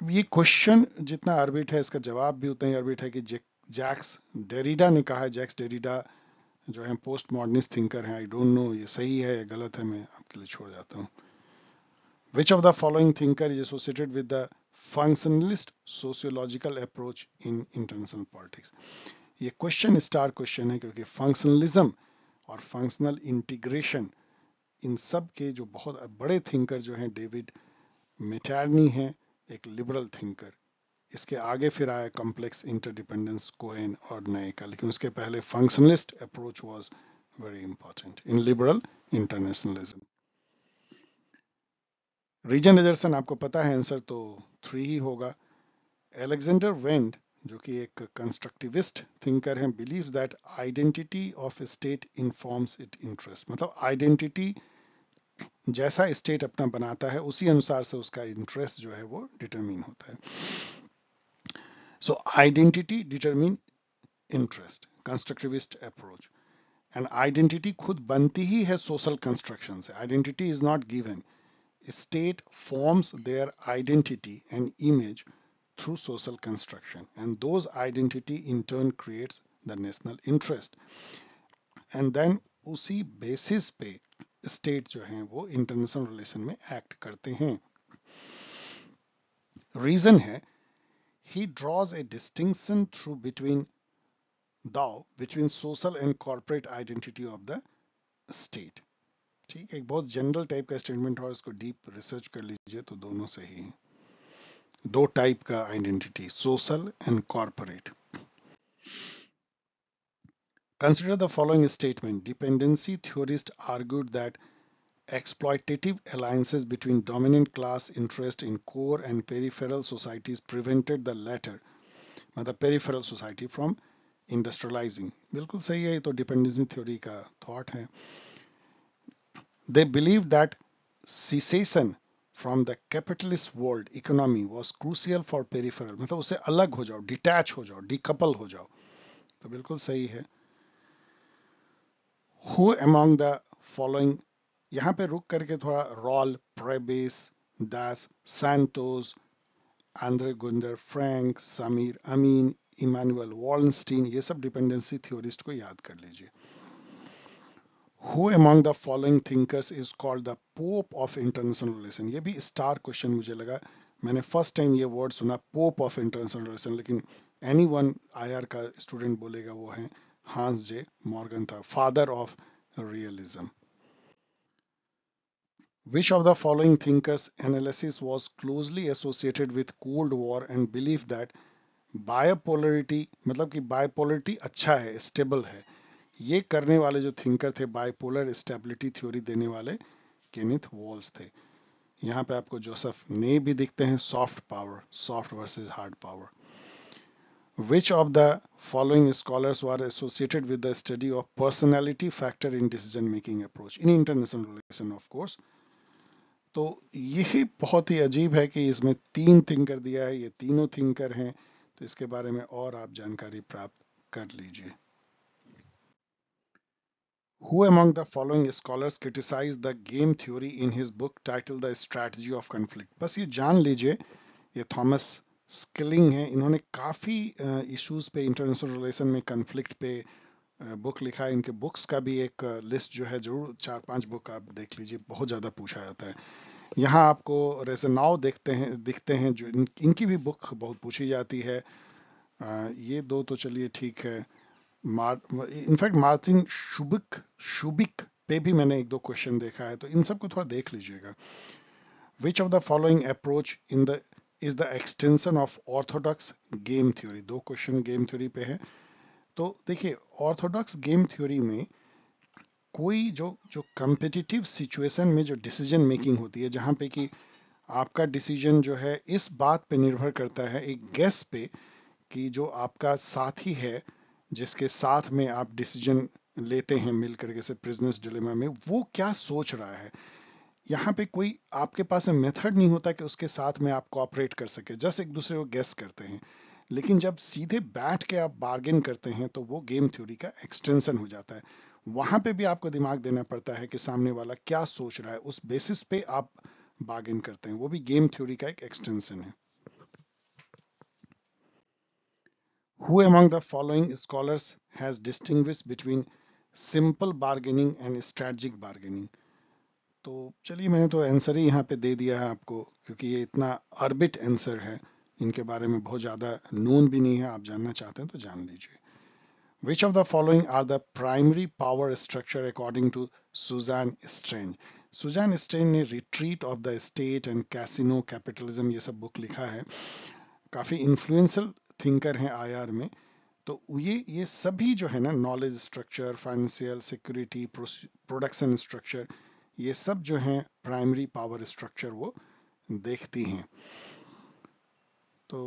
A: अब ये क्वेश्चन जितना अर्बिट है इसका जवाब भी उतना ही अर्बिट है कि जैक्स डेरिडा ने कहा है जैक्स डेरिडा जो है पोस्ट मॉडर्निस्ट थिंकर हैं आई डोंट नो ये सही है या गलत है मैं आपके लिए छोड़ जाता हूँ which of the following thinker is associated with the functionalist sociological approach in international politics ये क्वेश्चन स्टार क्वेश्चन है क्योंकि फंक्शनलिज्म और फंक्शनल इंटीग्रेशन इन सब के जो बहुत बड़े थिंकर जो हैं डेविड मेटारनी हैं एक लिबरल थिंकर इसके आगे फिर आया कॉम्प्लेक्स इंटरडिपेंडेंस कोहेन और नए का लेकिन उसके पहले functionalist approach was very important in liberal internationalism reason रिजर्सन आपको पता है आंसर तो थ्री ही होगा एलेक्जेंडर वेंड जो कि एक कंस्ट्रक्टिविस्ट थिंकर हैं believe that identity of state informs it interest मतलब आइडेंटिटी जैसा स्टेट अपना बनाता है उसी अनुसार से उसका इंटरेस्ट जो है वो डिटरमिन होता है so identity determine interest constructivist approach and identity खुद बनती ही है सोशल कंस्ट्रक्शन से identity is not given State forms their identity and image through social construction and those identity in turn creates the national interest and then उसी बेसिस पे state जो हैं वो international relation में act करते हैं Reason है he draws a distinction through between thou between social and corporate identity of the state ठीक है बहुत जनरल टाइप का स्टेटमेंट और इसको डीप रिसर्च कर लीजिए तो दोनों सही है दो टाइप का identity social and corporate consider the following statement dependency theorist argued that exploitative alliances between dominant class interest in core and peripheral societies prevented the latter, मतलब peripheral society from industrializing. बिल्कुल सही है ये तो dependency theory का thought है. They believed that secession from the capitalist world economy was crucial for peripheral मतलब उससे अलग हो जाओ डिटैच हो जाओ डिकपल हो जाओ तो बिल्कुल सही है हु एमॉन्ग द फॉलोइंग यहाँ पे रुक करके थोड़ा Raul Prebisch Dos Santos Andre Gunder Frank Samir Amin Immanuel Wallerstein ये सब डिपेंडेंसी थ्योरिस्ट को याद कर लीजिए who among the following thinkers is called the pope of international relation ये भी स्टार क्वेश्चन मुझे लगा मैंने फर्स्ट टाइम ये वर्ड सुना पोप ऑफ इंटरनेशनल रिलेशन लेकिन एनी वन आई का स्टूडेंट बोलेगा वो है Hans J Morgenthau father of realism Which of the following thinkers' analysis was closely associated with Cold War and believed that bipolarity मतलब कि बायोपोलरिटी अच्छा है स्टेबल है ये करने वाले जो थिंकर थे बाइपोलर स्टेबिलिटी थ्योरी देने वाले केनिथ वॉल्स थे यहाँ पे आपको जोसेफ ने भी दिखते हैं soft power soft versus hard power which of the following scholars were associated with the study of personality factor in decision making approach in international relation of course तो यही बहुत ही अजीब है कि इसमें तीन थिंकर दिया है ये तीनों थिंकर हैं तो इसके बारे में और आप जानकारी प्राप्त कर लीजिए Who among the following scholars criticized the game theory in his book titled The Strategy of Conflict? बस ये जान लीजिए ये थॉमस स्किलिंग है इन्होंने काफ़ी इश्यूज पे इंटरनेशनल रिलेशन में कन्फ्लिक्ट पे बुक लिखा है इनके बुक्स का भी एक लिस्ट जो है जरूर चार पांच बुक आप देख लीजिए बहुत ज़्यादा पूछा जाता है यहाँ आपको रेजनाव देखते हैं दिखते हैं जो इन, इनकी भी बुक बहुत पूछी जाती है ये दो तो चलिए ठीक है इनफैक्ट मार्टिन शुबिक शुबिक पे भी मैंने एक दो क्वेश्चन देखा है तो इन सबको थोड़ा देख लीजिएगा which of the following approach in the is the extension of orthodox game theory दो क्वेश्चन गेम थ्योरी पे है तो देखिए ऑर्थोडॉक्स गेम थ्योरी में कोई जो जो कम्पिटिटिव सिचुएशन में जो डिसीजन मेकिंग होती है जहां पे कि आपका डिसीजन जो है इस बात पे निर्भर करता है एक गैस पे कि जो आपका साथी है जिसके साथ में आप डिसीजन लेते हैं मिल करके से प्रिजनर्स डिलेमा में वो क्या सोच रहा है यहाँ पे कोई आपके पास में मेथड नहीं होता कि उसके साथ में आप कॉपरेट कर सके जस्ट एक दूसरे को गेस करते हैं लेकिन जब सीधे बैठ के आप बार्गेन करते हैं तो वो गेम थ्योरी का एक्सटेंशन हो जाता है वहां पे भी आपको दिमाग देना पड़ता है कि सामने वाला क्या सोच रहा है उस बेसिस पे आप बार्गेन करते हैं वो भी गेम थ्योरी का एक एक्सटेंशन है Who among the following scholars has distinguished between simple bargaining and strategic bargaining तो चलिए मैंने तो आंसर ही यहाँ पे दे दिया है आपको क्योंकि ये इतना अर्बिट आंसर है इनके बारे में बहुत ज्यादा नून भी नहीं है आप जानना चाहते हैं तो जान लीजिए which of the following are the primary power structure according to Susan Strange Susan Strange ने retreat of the state and casino capitalism ये सब बुक लिखा है काफी इन्फ्लुएंसल थिंकर हैं आईआर में तो ये ये सभी जो है ना knowledge structure financial security production structure ये सब जो है प्राइमरी पावर स्ट्रक्चर वो देखती हैं तो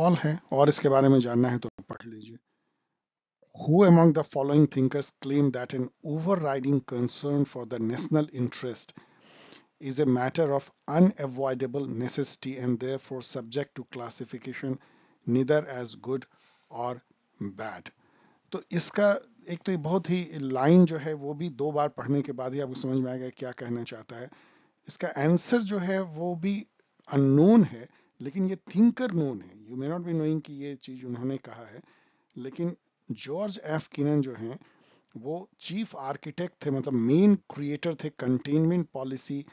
A: ऑल है और इसके बारे में जानना है तो पढ़ लीजिए Who among the following thinkers claim that an overriding concern for the national interest is a matter of unavoidable necessity and therefore subject to classification neither as good और बैड तो इसका एक तो बहुत ही लाइन जो है वो भी दो बार पढ़ने के बाद ही आपको समझ में आएगा क्या कहना चाहता है इसका आंसर जो है वो भी अननोन है लेकिन ये थिंकर नोन है you may not be knowing कि ये चीज़ उन्होंने कहा है लेकिन जॉर्ज एफ किनन जो हैं वो चीफ आर्किटेक्ट थे मतलब मेन क्रिएटर थे कंटेनमेंट पॉलिसी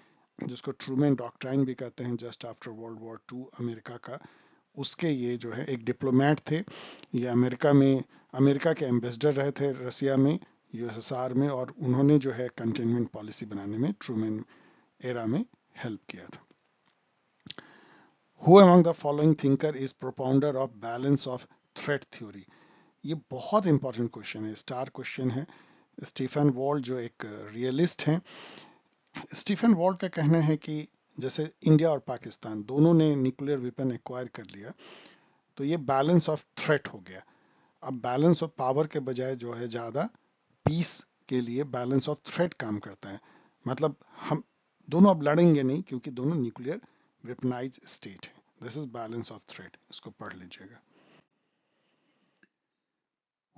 A: जिसको ट्रूमेन डॉक्ट्राइन भी कहते हैं just after world war two America का उसके ये जो है एक डिप्लोमेट थे ये अमेरिका में अमेरिका के एम्बेसडर रहे थे रसिया में यूएसएसआर में और उन्होंने जो है कंटेनमेंट पॉलिसी बनाने में ट्रूमेन एरा में हेल्प किया था who among the following thinker is propounder of balance of threat theory ये बहुत इंपॉर्टेंट क्वेश्चन है स्टार क्वेश्चन है स्टीफन वॉल्ड जो एक रियलिस्ट हैं स्टीफन वॉल्ड का कहना है कि जैसे इंडिया और पाकिस्तान दोनों ने न्यूक्लियर वेपन एक्वायर कर लिया तो ये बैलेंस ऑफ थ्रेट हो गया अब बैलेंस ऑफ पावर के बजाय जो है ज़्यादा पीस के लिए बैलेंस ऑफ थ्रेट काम करता है मतलब हम दोनों अब लड़ेंगे नहीं क्योंकि दोनों न्यूक्लियर वेपनाइज स्टेट है this is balance of threat इसको पढ़ लीजिएगा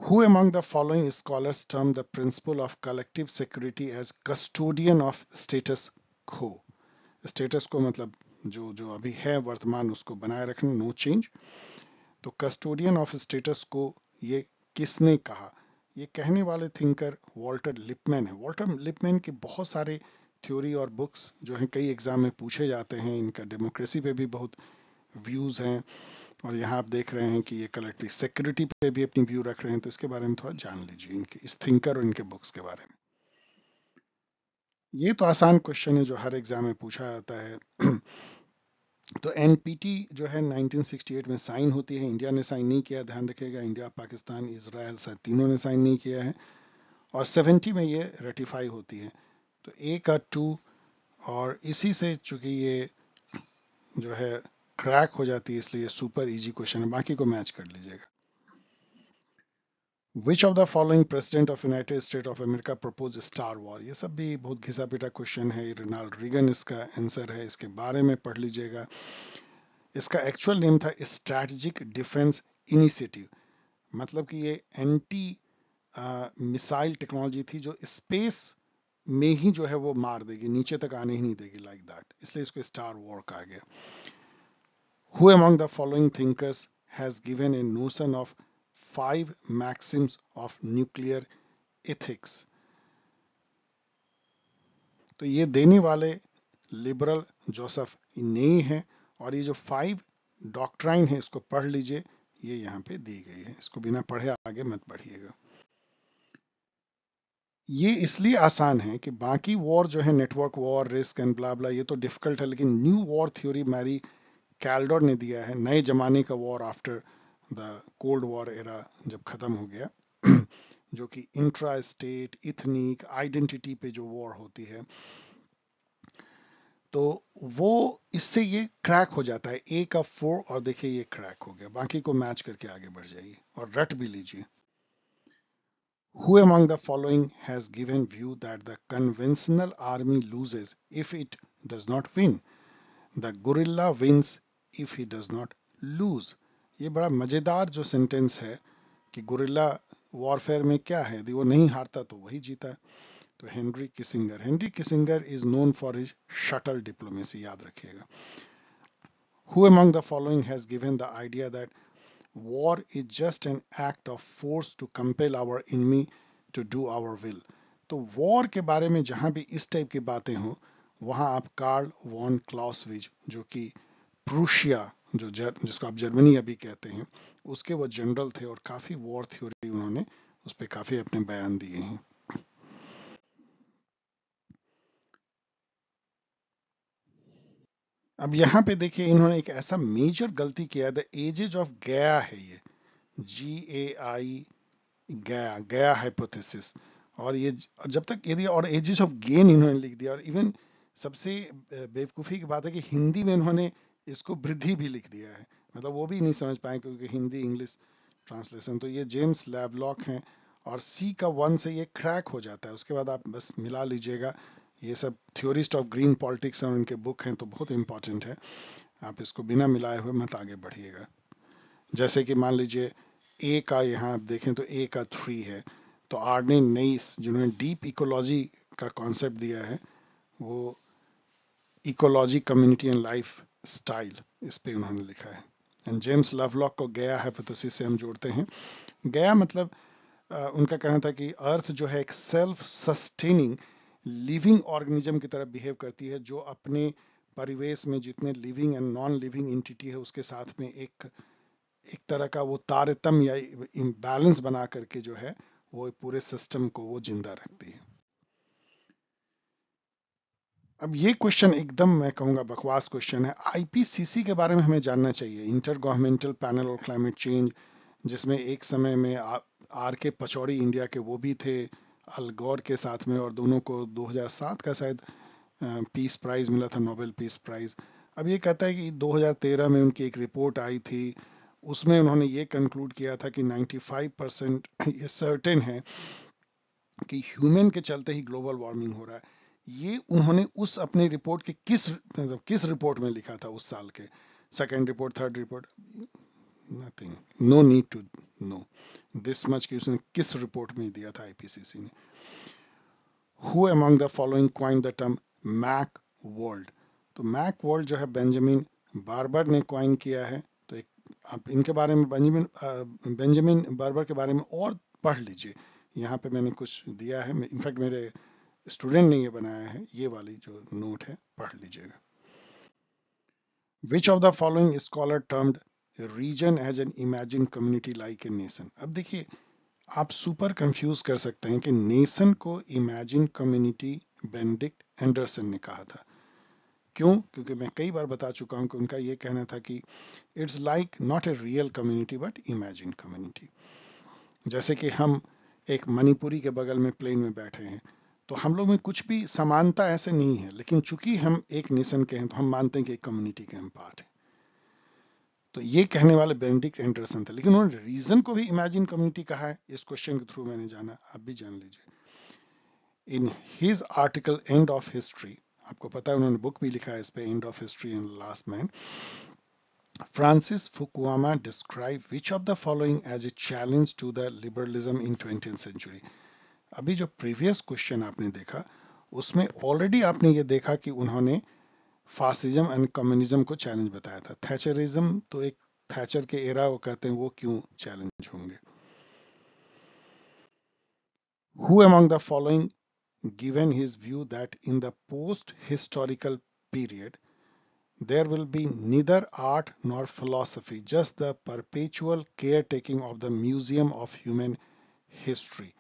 A: Who among the following scholars term the principle of collective security as custodian of status quo? Status quo मतलब जो जो अभी है वर्तमान उसको बनाए रखना नो चेंज तो कस्टोडियन ऑफ स्टेटस को ये किसने कहा ये कहने वाले थिंकर वॉल्टर लिपमैन है वॉल्टर लिपमैन के बहुत सारे थ्योरी और बुक्स जो हैं कई एग्जाम में पूछे जाते हैं इनका डेमोक्रेसी पे भी बहुत व्यूज़ हैं और यहाँ आप देख रहे हैं कि ये कलेक्टिव सिक्योरिटी पे भी अपनी व्यू रख रहे हैं तो इसके बारे में थोड़ा जान लीजिए इनके इस थिंकर और इनके बुक्स के बारे में ये तो आसान क्वेश्चन है जो हर एग्जाम में पूछा जाता है <clears throat> तो एनपीटी जो है 1968 में साइन होती है इंडिया ने साइन नहीं किया ध्यान रखिएगा इंडिया पाकिस्तान इसराइल सब तीनों ने साइन नहीं किया है और 70 में ये रेटिफाई होती है तो ए का टू और इसी से चूंकि ये जो है क्रैक हो जाती है इसलिए सुपर इजी क्वेश्चन है बाकी को मैच कर लीजिएगा which of the following president of United State of America propose star war ये सब भी बहुत घिसा पिटा क्वेश्चन है रिनाल्ड रिगन इसका आंसर है इसके बारे में पढ़ लीजिएगा इसका एक्चुअल नेम था स्ट्रेटजिक डिफेंस इनिशिएटिव मतलब कि ये एंटी मिसाइल टेक्नोलॉजी थी जो स्पेस में ही जो है वो मार देगी नीचे तक आने ही नहीं देगी लाइक like दैट इसलिए इसको स्टार वॉर कहा गया who among the following thinkers has given a notion of five maxims of nuclear ethics तो ये देने वाले लिबरल जोसेफ नहीं है और ये जो फाइव डॉक्ट्राइन है इसको पढ़ लीजिए ये यहां पे दी गई है इसको बिना पढ़े आगे मत बढ़िएगा ये इसलिए आसान है कि बाकी वॉर जो है network war risk and blah blah ये तो डिफिकल्ट है लेकिन new war theory Mary Kaldor ने दिया है नए जमाने का war after the cold war era जब ख़त्म हो गया जो कि इंट्रा स्टेट इथनिक आइडेंटिटी पे जो वॉर होती है तो वो इससे ये क्रैक हो जाता है ए का फोर और देखिए ये क्रैक हो गया बाकी को मैच करके आगे बढ़ जाइए और रट भी लीजिए Who among the following has given view that the conventional army loses if it does not win? The gorilla wins if he does not lose. ये बड़ा मज़ेदार जो सेंटेंस है कि गुरिल्ला वॉरफेयर में क्या है यदि वो नहीं हारता तो वही जीता है तो Henry Kissinger Henry Kissinger is known for his shuttle diplomacy याद रखिएगा who among the following has given the idea that war is just an act of force to compel our enemy to do our will तो वॉर के बारे में जहां भी इस टाइप की बातें हो वहां आप कार्ल वॉन क्लॉसविज जो कि प्रूशिया जो जर, जिसको आप जर्मनी अभी कहते हैं उसके वो जनरल थे और काफी वॉर थ्योरी उन्होंने उस पर काफी अपने बयान दिए हैं अब यहाँ पे देखिए इन्होंने एक ऐसा मेजर गलती किया द एजेज ऑफ गया है ये जी ए आई गया गया हाइपोथेसिस और ये जब तक यदि और एजेस ऑफ गेन इन्होंने लिख दिया और इवन सबसे बेवकूफ़ी की बात है कि हिंदी में इन्होंने इसको वृद्धि भी लिख दिया है मतलब वो भी नहीं समझ पाए क्योंकि हिंदी इंग्लिश ट्रांसलेशन तो ये जेम्स लैबलॉक हैं और सी का वन से ये क्रैक हो जाता है उसके बाद आप बस मिला लीजिएगा ये सब थ्योरिस्ट ऑफ ग्रीन पॉलिटिक्स और उनके बुक हैं तो बहुत इंपॉर्टेंट है आप इसको बिना मिलाए हुए मत आगे बढ़िएगा जैसे कि मान लीजिए ए का यहाँ आप देखें तो ए का थ्री है तो आर्डने नईस जिन्होंने डीप इकोलॉजी का कॉन्सेप्ट दिया है वो ecology community and life style इस पे उन्होंने लिखा है एंड जेम्स लवलॉक को गया हाइपोथेसिस तो से हम जोड़ते हैं गया मतलब उनका कहना था कि अर्थ जो है एक सेल्फ सस्टेनिंग लिविंग ऑर्गेनिज्म की तरह बिहेव करती है जो अपने परिवेश में जितने living and non living entity है उसके साथ में एक एक तरह का वो तारतम या इम्बैलेंस बना करके जो है वो पूरे सिस्टम को वो जिंदा रखती है अब ये क्वेश्चन एकदम मैं कहूंगा बकवास क्वेश्चन है आईपीसीसी के बारे में हमें जानना चाहिए intergovernmental panel of climate change जिसमें एक समय में आर के पचौड़ी इंडिया के वो भी थे अलगौर के साथ में और दोनों को 2007 का शायद पीस प्राइज मिला था नोबेल पीस प्राइज अब ये कहता है कि 2013 में उनकी एक रिपोर्ट आई थी उसमें उन्होंने ये कंक्लूड किया था कि 95 परसेंट ये सर्टेन है कि ह्यूमन के चलते ही ग्लोबल वार्मिंग हो रहा है ये उन्होंने उस अपनी रिपोर्ट के किस मतलब किस रिपोर्ट में लिखा था उस साल के second report third report nothing no need to know this much कि उसने किस रिपोर्ट में दिया था आईपीसीसी ने who among the following coin the term McWorld तो मैक वर्ल्ड जो है बेंजामिन बारबर ने क्वाइन किया है तो एक आप इनके बारे में बेंजामिन बेंजामिन बारबर के बारे में और पढ़ लीजिए यहाँ पे मैंने कुछ दिया है इनफैक्ट मेरे स्टूडेंट ने ये बनाया है ये वाली जो नोट है पढ़ लीजिएगा which of the following scholar termed region as an imagine community like a nation अब देखिए आप सुपर कंफ्यूज कर सकते हैं कि नेशन को इमेजिन कम्युनिटी बेनडिक्ट एंडरसन ने कहा था क्यों क्योंकि मैं कई बार बता चुका हूं कि उनका यह कहना था कि it's like not a real community but imagine community जैसे कि हम एक मणिपुरी के बगल में प्लेन में बैठे हैं तो हम लोग में कुछ भी समानता ऐसे नहीं है लेकिन चूंकि हम एक नेशन के हैं तो हम मानते हैं कि एक कम्युनिटी के हम पार्ट हैं तो ये कहने वाले बेनेडिक्ट एंडरसन थे लेकिन उन्होंने रीजन को भी इमेजिन कम्युनिटी कहा है इस क्वेश्चन के थ्रू मैंने जाना आप भी जान लीजिए in his article end of history आपको पता है उन्होंने बुक भी लिखा है इस पे end of history and last man Francis Fukuyama describe which of the following as a challenge to the liberalism in twenty century अभी जो प्रीवियस क्वेश्चन आपने देखा उसमें ऑलरेडी आपने ये देखा कि उन्होंने फासिज्म एंड कम्युनिज्म को चैलेंज बताया था थैचरिज्म तो एक थैचर के एरा वो कहते हैं वो क्यों चैलेंज होंगे who the following given his view that in the post historical period there will be neither art nor philosophy just the perpetual care taking of the museum of human history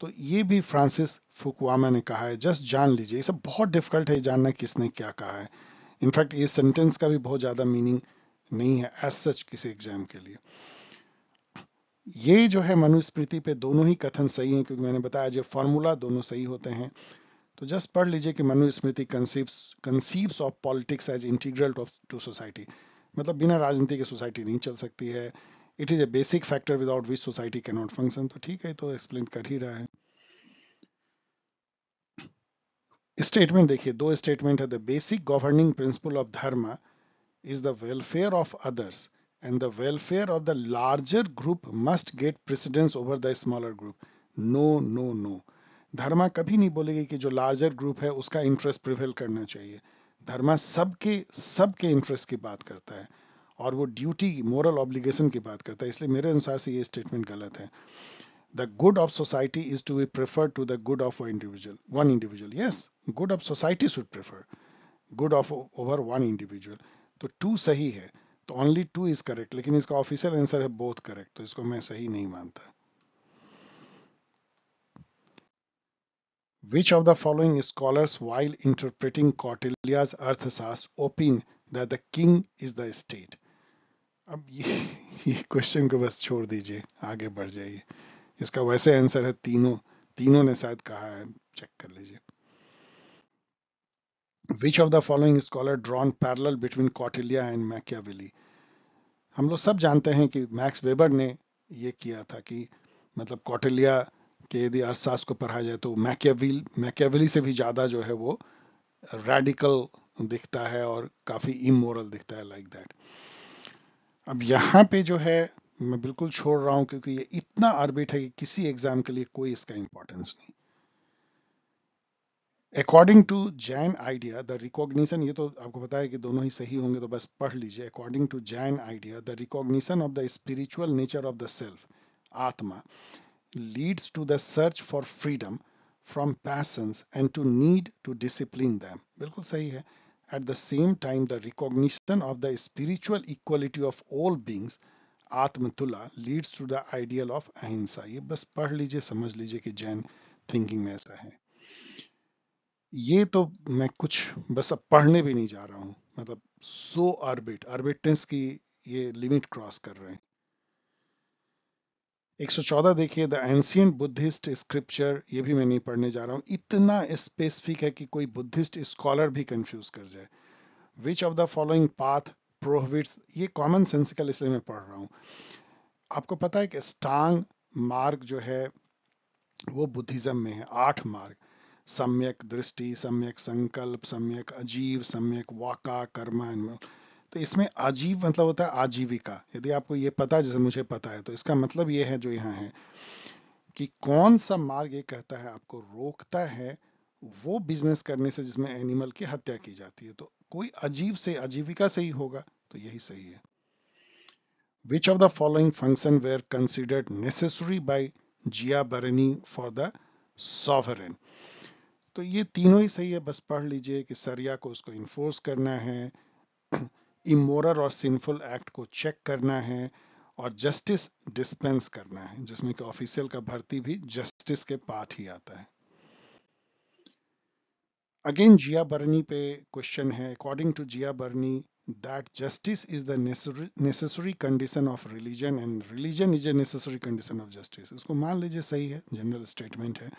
A: तो ये भी फ्रांसिस फुकवामा ने कहा है जस्ट जान लीजिए ये सब बहुत डिफिकल्ट है जानना किसने क्या कहा है इनफैक्ट ये सेंटेंस का भी बहुत ज़्यादा मीनिंग नहीं है एज सच किसी एग्जाम के लिए ये जो है मनुस्मृति पे दोनों ही कथन सही हैं क्योंकि मैंने बताया जो फॉर्मूला दोनों सही होते हैं तो जस्ट पढ़ लीजिए कि Manusmriti conceives of politics as integral to society मतलब बिना राजनीति के सोसाइटी नहीं चल सकती है it is a basic factor without which society can not function तो ठीक है तो एक्सप्लेन कर ही रहा है स्टेटमेंट देखिए दो स्टेटमेंट है the basic governing principle of dharma is the welfare of others and the welfare of the larger group must get precedence over the smaller group no no no dharma कभी नहीं बोलेगी कि जो लार्जर ग्रुप है उसका इंटरेस्ट प्रिवेल करना चाहिए धर्मा सबके सबके इंटरेस्ट की बात करता है और वो ड्यूटी मॉरल ऑब्लिगेशन की बात करता है इसलिए मेरे अनुसार से ये स्टेटमेंट गलत है the good of society is to be prefer to the good of individual one individual yes good of society should prefer good of over one individual तो टू सही है तो ओनली टू इज करेक्ट लेकिन इसका ऑफिशियल आंसर है बोथ करेक्ट तो इसको मैं सही नहीं मानता which of the following scholars while interpreting Kautilya's Arthashastra opine that the king is the state अब ये, <laughs> ये क्वेश्चन को बस छोड़ दीजिए आगे बढ़ जाइए इसका वैसे आंसर है तीनों तीनों ने शायद कहा है चेक कर लीजिए which of the following scholar drawn parallel between Kautilya and Machiavelli हम लोग सब जानते हैं कि मैक्स वेबर ने ये किया था कि मतलब कॉटिलिया के यदि अर्थशास्त्र को पढ़ा जाए तो मैकेविल मैकेविली से भी ज़्यादा जो है वो रेडिकल दिखता है और काफ़ी इमोरल दिखता है लाइक like दैट अब यहाँ पे जो है मैं बिल्कुल छोड़ रहा हूं क्योंकि ये इतना आर्बिट है कि किसी एग्जाम के लिए कोई इसका इंपॉर्टेंस नहीं according to Jain idea the recognition ये तो आपको पता है कि दोनों ही सही होंगे तो बस पढ़ लीजिए according to Jain idea the recognition of the spiritual nature of the self atma leads to the search for freedom from passion and to need to discipline them बिल्कुल सही है At the same time, the recognition of the spiritual equality of all beings atmatula leads to the ideal of ahimsa ये बस पढ़ लीजिए समझ लीजिए कि जैन थिंकिंग में ऐसा है ये तो मैं कुछ बस अब पढ़ने भी नहीं जा रहा हूं मतलब सो ऑर्बिट ऑर्बिटेंस की ये लिमिट क्रॉस कर रहे हैं 114 देखिए द एंशियंट बुद्धिस्ट स्क्रिप्चर ये भी मैं नहीं पढ़ने जा रहा हूँ इतना स्पेसिफिक है कि कोई बुद्धिस्ट स्कॉलर भी कंफ्यूज कर जाए which of the following path prohibits ये कॉमन सेंसिकल इसलिए मैं पढ़ रहा हूँ आपको पता है कि स्टांग मार्ग जो है वो बुद्धिज्म में है आठ मार्ग सम्यक दृष्टि सम्यक संकल्प सम्यक अजीव सम्यक वाका कर्म एंड तो इसमें आजीव मतलब होता है आजीविका यदि आपको ये पता जैसे मुझे पता है तो इसका मतलब ये है जो यहाँ है कि कौन सा मार्ग ये कहता है आपको रोकता है वो बिजनेस करने से जिसमें एनिमल की हत्या की जाती है तो कोई अजीब से आजीविका से ही होगा तो यही सही है which of the following function were considered necessary by Zia Barani for the sovereign तो ये तीनों ही सही है बस पढ़ लीजिए कि सरिया को उसको इन्फोर्स करना है इमोरल और सिंफुल एक्ट को चेक करना है और जस्टिस डिस्पेंस करना है जिसमें कि ऑफिशियल का भर्ती भी जस्टिस के पाठ ही आता है अगेन जिया बर्नी पे क्वेश्चन है according to Zia Barani that justice is the necessary condition of religion and religion is is necessary condition of justice उसको मान लीजिए सही है जनरल स्टेटमेंट है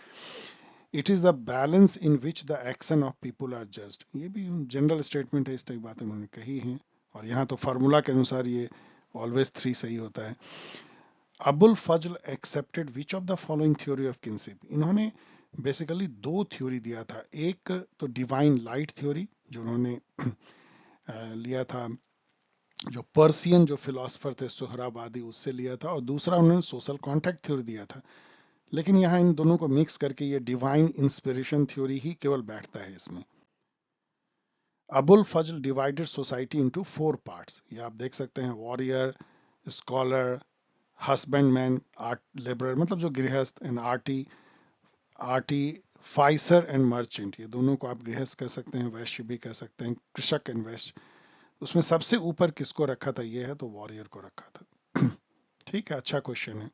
A: it is the balance in which the action of people are just ये भी जनरल स्टेटमेंट है इस तरह की बात उन्होंने कही है और यहाँ तो फार्मूला के अनुसार ये ऑलवेज थ्री सही होता है Abul Fazl accepted which of the following theory of kinship इन्होंने बेसिकली दो थ्योरी दिया था एक तो डिवाइन लाइट थ्योरी जो उन्होंने <clears throat> लिया था जो पर्सियन जो फिलोसफर थे सुहराबादी उससे लिया था और दूसरा उन्होंने सोशल कॉन्टैक्ट थ्योरी दिया था लेकिन यहाँ इन दोनों को मिक्स करके ये डिवाइन इंस्पिरेशन थ्योरी ही केवल बैठता है इसमें Abul Fazl divided society into four parts ये आप देख सकते हैं warrior scholar husbandman art labour मतलब जो गृहस्थ एंड आर्टी आर्टी फाइसर एंड मर्चेंट ये दोनों को आप गृहस्थ कह सकते हैं वैश्य भी कह सकते हैं कृषक एंड वैश्य उसमें सबसे ऊपर किसको रखा था ये है तो वॉरियर को रखा था <clears throat> ठीक है अच्छा क्वेश्चन है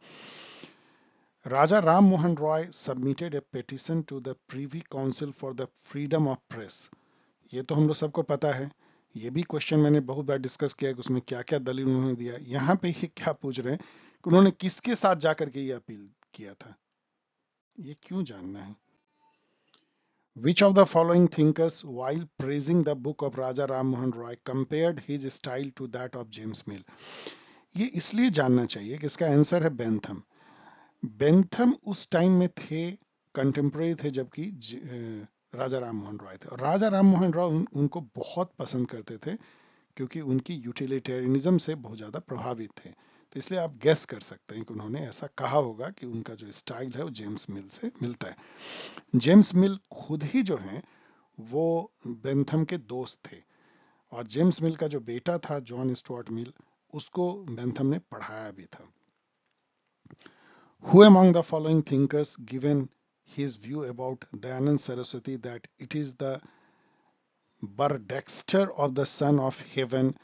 A: Raja Ram Mohan Roy submitted a petition to the privy council for the freedom of press ये तो हम लोग सबको पता है ये भी क्वेश्चन मैंने बहुत बार डिस्कस किया कि उसमें क्या क्या दलील उन्होंने दिया यहाँ पे ये क्या पूछ रहे हैं कि उन्होंने किसके साथ जाकर के ये अपील किया था ये क्यों जानना है Which of the following thinkers, while praising the book of Raja Ram Mohan Roy, compared his style to that of James Mill? ये इसलिए जानना चाहिए कि इसका आंसर है बेंथम बेंथम उस टाइम में थे कंटेम्प्रेरी थे जबकि राजा राम मोहन रॉय थे और राजा राम मोहन रॉय उन, उनको बहुत पसंद करते थे क्योंकि उनकी यूटिलिटेरियनिज्म से बहुत ज़्यादा प्रभावित थे तो इसलिए आप गैस कर सकते हैं कि उन्होंने ऐसा कहा होगा कि उनका जो स्टाइल है वो जेम्स मिल से मिलता है जेम्स मिल खुद ही जो है वो बेंथम के दोस्त थे और जेम्स मिल का जो बेटा था जॉन स्टुअर्ट मिल उसको बेंथम ने पढ़ाया भी था who among the following thinkers given his view about Dayanand Saraswati that it is the burdexter of the Son of Heaven,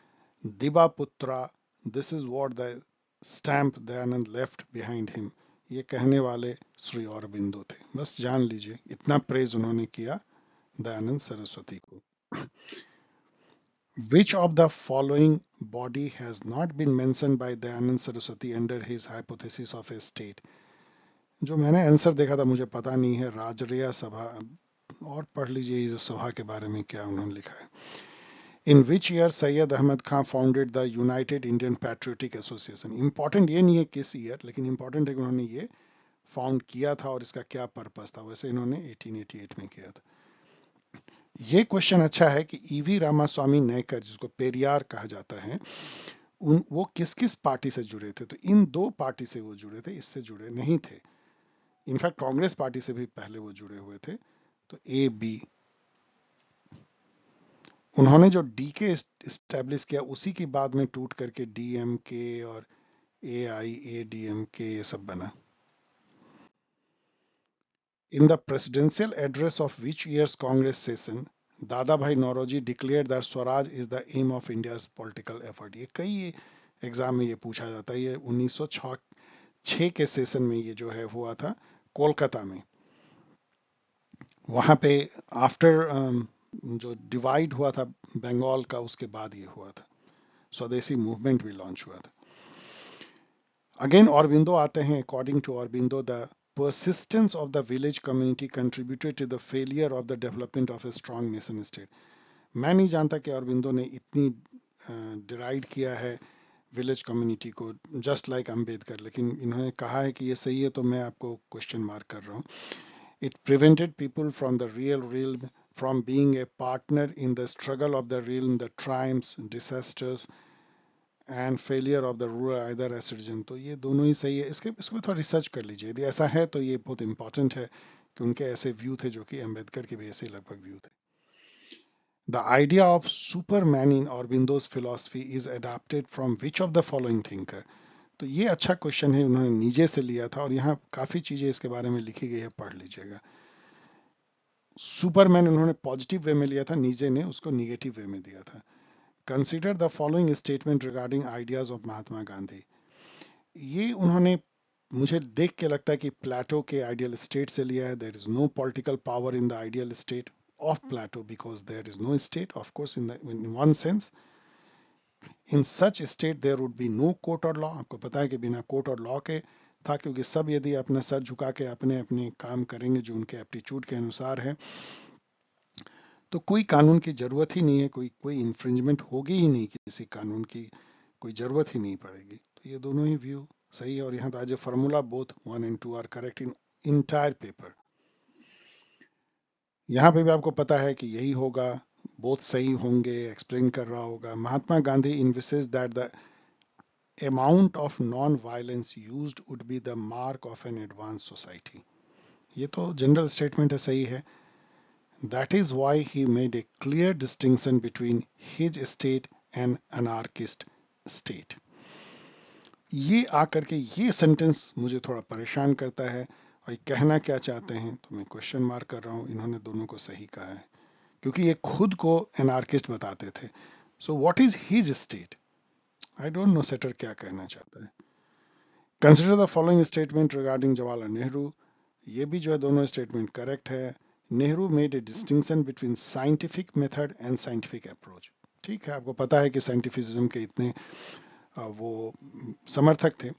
A: Dibaputra. This is what the stamp Dayanand left behind him. ये कहने वाले श्री और बिंदु थे बस जान लीजिए इतना प्रेज उन्होंने किया दयानंद सरस्वती को Which of the following body has not been mentioned by Dayanand Saraswati under his hypothesis of a state? जो मैंने आंसर देखा था मुझे पता नहीं है राजरिया सभा और पढ़ लीजिए इस सभा के बारे में क्या उन्होंने लिखा है in which year Syed Ahmad Khan founded the United Indian Patriotic Association important ये नहीं है किस ईयर लेकिन इंपॉर्टेंट है कि उन्होंने ये फाउंड किया था और इसका क्या पर्पज था वैसे इन्होंने 1888 में किया था ये क्वेश्चन अच्छा है कि ईवी रामास्वामी नयकर जिसको पेरियार कहा जाता है उन वो किस किस पार्टी से जुड़े थे तो इन दो पार्टी से वो जुड़े थे इससे जुड़े नहीं थे इनफैक्ट कांग्रेस पार्टी से भी पहले वो जुड़े हुए थे तो ए बी उन्होंने जो डी के किया उसी के बाद में टूट करके डीएम के और ए आई ए डी एम के ये सब बना in the presidential address of which years Congress session Dadabhai Naoroji declare that swaraj is the aim of India political effort ये कई एग्जाम में ये पूछा जाता है ये 1906 के सेशन में ये जो है हुआ था कोलकाता में वहां पे आफ्टर um, जो डिवाइड हुआ था बंगाल का उसके बाद ये हुआ था स्वदेशी मूवमेंट भी लॉन्च हुआ था अगेन औरबिंदो आते हैं according to Aurobindo the persistence of the village community contributed to the failure of the development of a strong nation state मैं नहीं जानता कि अरबिंदो ने इतनी डिराइड uh, किया है विलेज कम्युनिटी को जस्ट लाइक अम्बेडकर लेकिन इन्होंने कहा है कि ये सही है तो मैं आपको क्वेश्चन मार्क कर रहा हूँ it prevented people from the real real from being a partner in the struggle of the real the tribes disasters and failure of the rural either citizen तो ये दोनों ही सही है इसके इसको थोड़ा रिसर्च कर लीजिए यदि ऐसा है तो ये बहुत इंपॉर्टेंट है कि उनके ऐसे व्यू थे जो कि अम्बेडकर के भी ऐसे लगभग व्यू थे The idea of Superman in Aurobindo's philosophy is adapted from which of the following thinker? तो ये अच्छा क्वेश्चन है उन्होंने नीचे से लिया था और यहाँ काफ़ी चीज़ें इसके बारे में लिखी गई है पढ़ लीजिएगा सुपरमैन उन्होंने पॉजिटिव वे में लिया था नीचे ने उसको निगेटिव वे में दिया था consider the following statement regarding ideas of Mahatma Gandhi ये उन्होंने मुझे देख के लगता है कि प्लेटो के आइडियल स्टेट से लिया है there is no political power in the ideal state of plateau because there is no state of course in, the, in one sense in such state there would be no court और लॉ आपको पता है कि बिना कोर्ट और लॉ के था क्योंकि सब यदि अपना सर झुका के अपने अपने काम करेंगे जो उनके एप्टीट्यूड के अनुसार है तो कोई कानून की जरूरत ही नहीं है कोई कोई इन्फ्रिंजमेंट होगी ही नहीं किसी कानून की कोई जरूरत ही नहीं पड़ेगी तो ये दोनों ही व्यू सही है और यहाँ तो आज a formula both one and two are correct in entire paper यहाँ पे भी आपको पता है कि यही होगा बहुत सही होंगे एक्सप्लेन कर रहा होगा Mahatma Gandhi envisages that the amount of non violence use would be the mark of an advance society ये तो जनरल स्टेटमेंट है सही है that is why he made a clear distinction between his state and anarchist state ये आकर के ये सेंटेंस मुझे थोड़ा परेशान करता है और ये कहना क्या चाहते हैं तो मैं क्वेश्चन मार्क कर रहा हूँ इन्होंने दोनों को सही कहा है क्योंकि ये खुद को एनार्किस्ट बताते थे so what is his state I don't know setter क्या कहना चाहता है consider the following statement regarding Jawaharlal Nehru ये भी जो है दोनों स्टेटमेंट करेक्ट है Nehru made a distinction between scientific method and scientific approach ठीक है आपको पता है कि साइंटिफिज्म के इतने वो समर्थक थे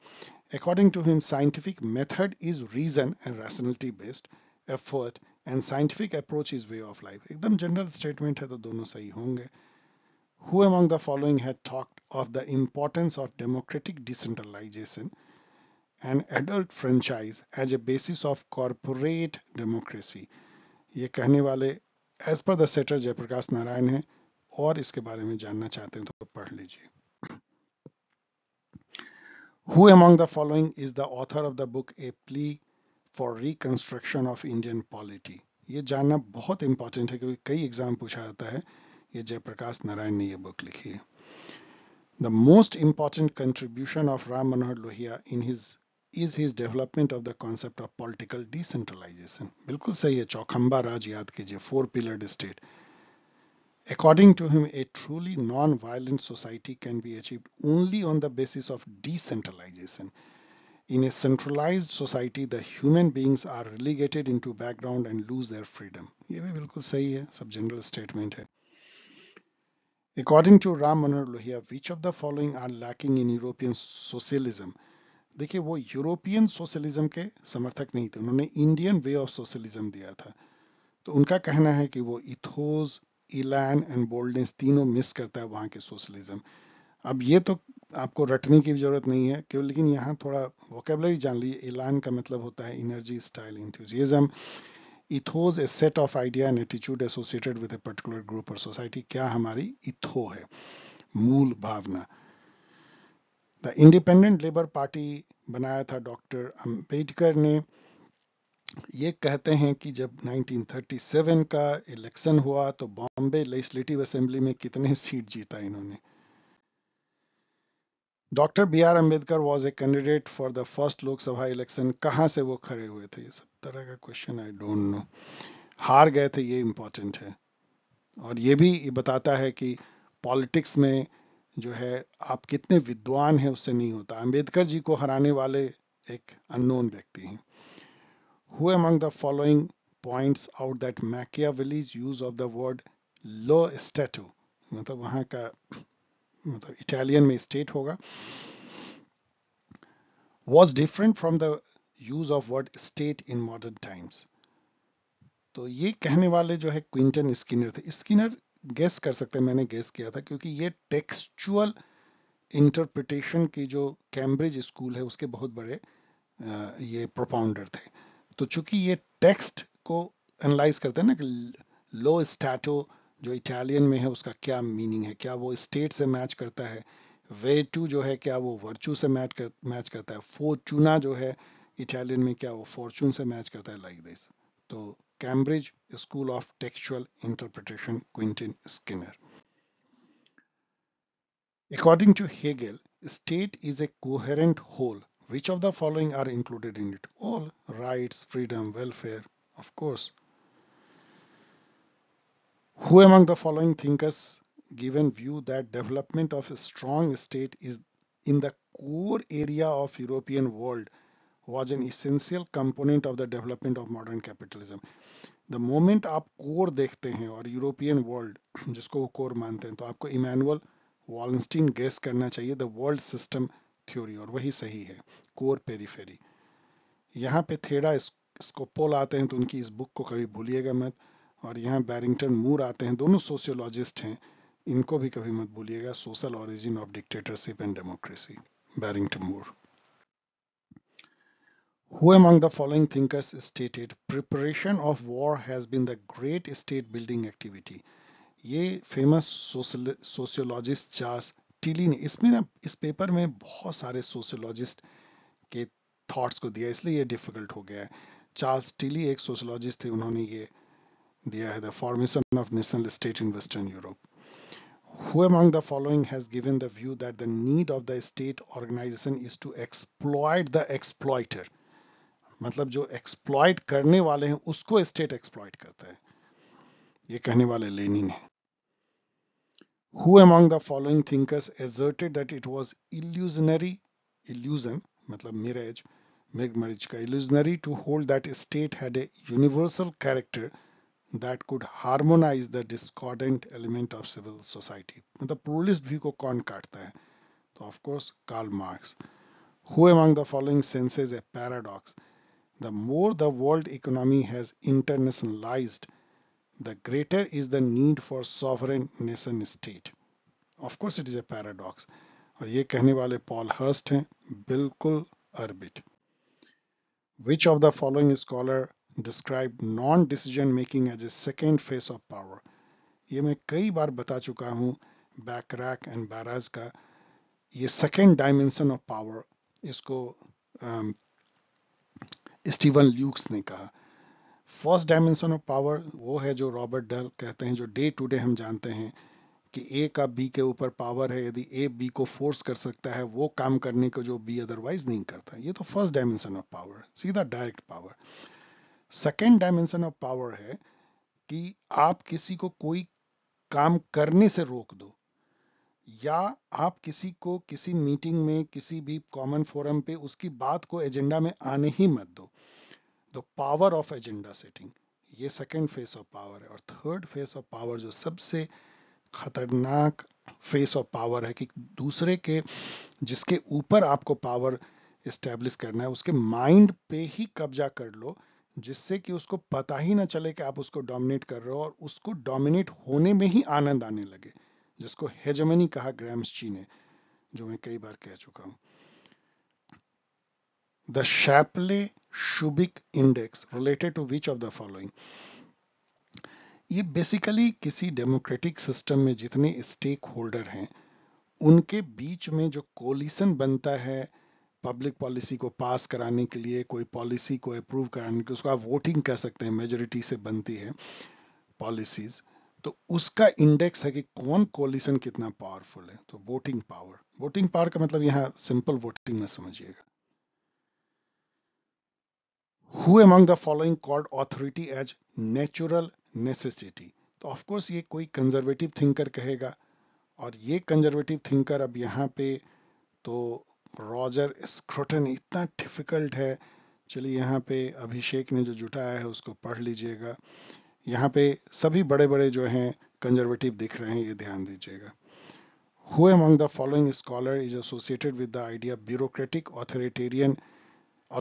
A: According to him, scientific method is reason and rationality based effort and scientific approach is way of life एकदम जनरल स्टेटमेंट है तो दोनों सही होंगे who among the following had talked of the importance of democratic decentralisation and adult franchise as a basis of corporate democracy ये कहने वाले as per the shutter Jayaprakash Narayan हैं और इसके बारे में जानना चाहते हैं तो पढ़ लीजिए Who among the following is the author of the book A Plea for Reconstruction of Indian Polity? ये जानना बहुत इंपॉर्टेंट है क्योंकि कई एग्जाम पूछा जाता है ये जयप्रकाश नारायण ने ये बुक लिखी है the most important contribution of Ram Manohar Lohia in his is his development of the concept of political decentralisation बिल्कुल सही है चौखंबा राज याद कीजिए four pillar state According to him, a truly non-violent society can be achieved only on the basis of decentralization. In a centralized society, the human beings are relegated into background and lose their freedom. ये भी बिल्कुल सही है सब जनरल स्टेटमेंट है According to Ram Manohar Lohia, which of the following are lacking in European socialism? देखिए वो यूरोपियन सोशलिज्म के समर्थक नहीं थे उन्होंने इंडियन वे ऑफ सोशलिज्म दिया था तो उनका कहना है कि वो इथोज इलान एंड बोल्डनेस तीनों मिस करता है वहां के सोशलिज्म अब ये तो आपको रटने की जरूरत नहीं है क्यों लेकिन यहाँ थोड़ा वोकेबलरी जान लीजिए इलान का मतलब होता है energy style enthusiasm ethos a set of idea and attitude associated with a particular group और सोसाइटी क्या हमारी इथो है मूल भावना द इंडिपेंडेंट लेबर पार्टी बनाया था डॉक्टर अम्बेडकर ने ये कहते हैं कि जब 1937 का इलेक्शन हुआ तो बॉम्बे लेजिस्लेटिव असेंबली में कितने सीट जीता इन्होंने doctor B R Ambedkar was a candidate for the first Lok Sabha election कहां से वो खड़े हुए थे ये सब तरह का क्वेश्चन आई डोंट नो हार गए थे ये इंपॉर्टेंट है और ये भी बताता है कि पॉलिटिक्स में जो है आप कितने विद्वान हैं उससे नहीं होता अम्बेडकर जी को हराने वाले एक अननोन व्यक्ति हैं Who among the following points out that Machiavelli's use of the word लो स्टेटू मतलब वहां का मतलब इटालियन में स्टेट होगा was different from the use of word state in modern times तो ये कहने वाले जो है क्विंटन स्किनर थे स्किनर गेस कर सकते हैं मैंने गेस किया था क्योंकि ये टेक्सचुअल इंटरप्रिटेशन की जो कैम्ब्रिज स्कूल है उसके बहुत बड़े ये प्रोपाउंडर थे तो चूंकि ये टेक्स्ट को एनालाइज करते हैं ना कि लो स्टैटो जो इटालियन में है उसका क्या मीनिंग है क्या वो स्टेट से मैच करता है वे टू जो है क्या वो वर्चू से मैच कर मैच करता है फोर्चूना जो है इटालियन में क्या वो फॉर्चून से मैच करता है लाइक like दिस तो Cambridge school of textual interpretation Quentin Skinner according to Hegel state is a coherent whole Which of the following are included in it? All rights, freedom, welfare, of course. Who among the following thinkers given view that development of a strong state is in the core area of European world was an essential component of the development of modern capitalism. The moment आप core देखते हैं और European world जिसको core कोर मानते हैं तो आपको इमैनुअल वॉलस्टीन गेस करना चाहिए द वर्ल्ड थ्योरी और वही सही है कोर पेरीफेरी यहाँ पे थेड़ा स्कोपोल आते हैं तो उनकी इस बुक को कभी भूलिएगा मत और यहाँ बैरिंगटन मूर आते हैं दोनों सोशियोलॉजिस्ट हैं इनको भी कभी मत भूलिएगा social origin of dictatorship and democracy Barrington Moore Who among the following thinkers stated preparation of war has been the great state building activity? ये famous social sociologist Charles Tilly ने इसमें ना इस पेपर में बहुत सारे सोशियोलॉजिस्ट के थॉट्स को दिया इसलिए ये डिफिकल्ट हो गया है चार्ल्स टीली एक सोशियोलॉजिस्ट थे उन्होंने ये दिया है the formation of national state in western Europe Who among the following has given the view that the need of the state organization is to exploit the exploiter? मतलब जो exploit करने वाले हैं उसको state exploit करता है ये कहने वाले लेनिन है Who among the following thinkers asserted that it was illusionary, illusion, मतलब mirage, mirage ka illusionary to hold that a state had a universal character that could harmonize the discordant element of civil society. The pluralist view को कौन काटता है? So of course Karl Marx. Who among the following senses a paradox? The more the world economy has internationalized, the greater is the need for sovereign nation state. Of course it is a paradox. और ये कहने वाले पॉल हर्स्ट हैं बिल्कुल अर्बिट which of the following scholar describe non decision making as a second face of power ये मैं कई बार बता चुका हूँ बैक एंड बैराज का ये सेकेंड डायमेंशन ऑफ पावर इसको स्टीवन um, ल्यूक्स ने कहा फर्स्ट डायमेंशन ऑफ पावर वो है जो रॉबर्ट डल कहते हैं जो डे टू डे हम जानते हैं कि ए का बी के ऊपर पावर है यदि ए बी को फोर्स कर सकता है वो काम करने को जो बी अदरवाइज नहीं करता ये तो फर्स्ट डायमेंशन ऑफ पावर सीधा direct power second dimension of power है कि आप किसी को कोई काम करने से रोक दो या आप किसी को किसी मीटिंग में किसी भी कॉमन फोरम पे उसकी बात को एजेंडा में आने ही मत दो the power of agenda setting ये सेकेंड फेस ऑफ पावर है और थर्ड फेस ऑफ पावर जो सबसे खतरनाक फेस ऑफ पावर है कि दूसरे के जिसके ऊपर आपको पावर इस्टेब्लिश करना है उसके माइंड पे ही कब्जा कर लो जिससे कि उसको पता ही ना चले कि आप उसको डोमिनेट कर रहे हो और उसको डोमिनेट होने में ही आनंद आने लगे जिसको हेजमनी कहा ग्रैम्स ने जो मैं कई बार कह चुका हूँ the Shapley-Shubik index related to which of the following? ये बेसिकली किसी डेमोक्रेटिक सिस्टम में जितने स्टेक होल्डर हैं उनके बीच में जो कोलिसन बनता है पब्लिक पॉलिसी को पास कराने के लिए कोई पॉलिसी को अप्रूव कराने के लिए उसको आप वोटिंग कह सकते हैं मेजोरिटी से बनती है पॉलिसीज तो उसका इंडेक्स है कि कौन कोलिसन कितना पावरफुल है तो वोटिंग पावर वोटिंग पावर का मतलब यहाँ सिंपल वोटिंग में समझिएगा who among the following called authority as natural necessity तो ऑफकोर्स ये कोई कंजर्वेटिव थिंकर कहेगा और ये कंजर्वेटिव थिंकर अब यहाँ पे तो रॉजर स्क्रोटन इतना डिफिकल्ट है चलिए यहाँ पे अभिषेक ने जो जुटाया है उसको पढ़ लीजिएगा यहाँ पे सभी बड़े बड़े जो हैं कंजर्वेटिव दिख रहे हैं ये ध्यान दीजिएगा who among the following scholar is associated with the idea bureaucratic authoritarian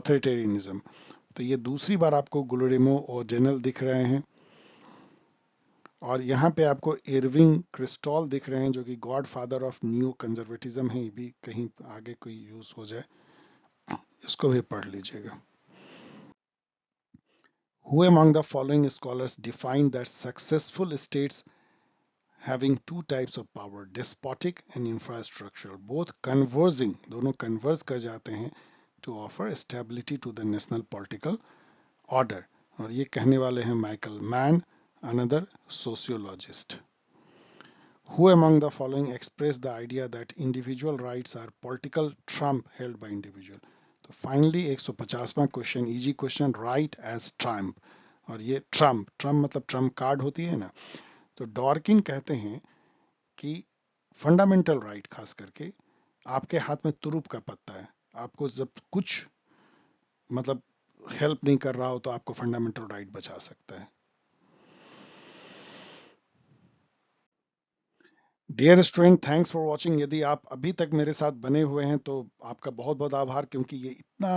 A: authoritarianism तो ये दूसरी बार आपको और ओजेनल दिख रहे हैं और यहाँ पे आपको इरविंग क्रिस्टॉल दिख रहे हैं जो कि god father of new conservatism है ये भी कहीं आगे कोई यूज हो जाए इसको भी पढ़ लीजिएगा Who among the following scholars defined that successful states having two types of power despotic and infrastructural both converging, दोनों converge कर जाते हैं to offer stability to the national political order और ये कहने वाले हैं Michael Mann another sociologist who among the following express the idea that individual rights are political trump held by individual तो फाइनली 150वां question easy question right as trump और ये ट्रम्प ट्रम्प मतलब ट्रम्प कार्ड होती है ना तो डॉर्किन कहते हैं कि फंडामेंटल राइट खास करके आपके हाथ में तुरुप का पत्ता है आपको जब कुछ मतलब हेल्प नहीं कर रहा हो तो आपको फंडामेंटल राइट बचा सकता है dear student thanks for watching यदि आप अभी तक मेरे साथ बने हुए हैं तो आपका बहुत बहुत आभार क्योंकि ये इतना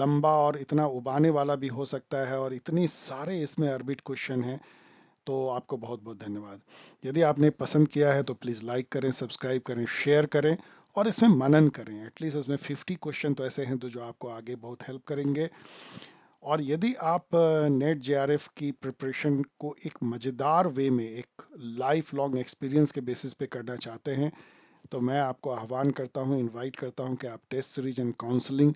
A: लंबा और इतना उबाने वाला भी हो सकता है और इतने सारे इसमें अर्बिट क्वेश्चन हैं तो आपको बहुत बहुत धन्यवाद यदि आपने पसंद किया है तो प्लीज़ लाइक करें सब्सक्राइब करें शेयर करें और इसमें मनन करें एटलीस्ट इसमें 50 क्वेश्चन तो ऐसे हैं तो जो आपको आगे बहुत हेल्प करेंगे और यदि आप नेट जे की प्रिपरेशन को एक मज़ेदार वे में एक लाइफ लॉन्ग एक्सपीरियंस के बेसिस पे करना चाहते हैं तो मैं आपको आह्वान करता हूं इनवाइट करता हूं कि आप टेस्ट सीरीज एंड काउंसलिंग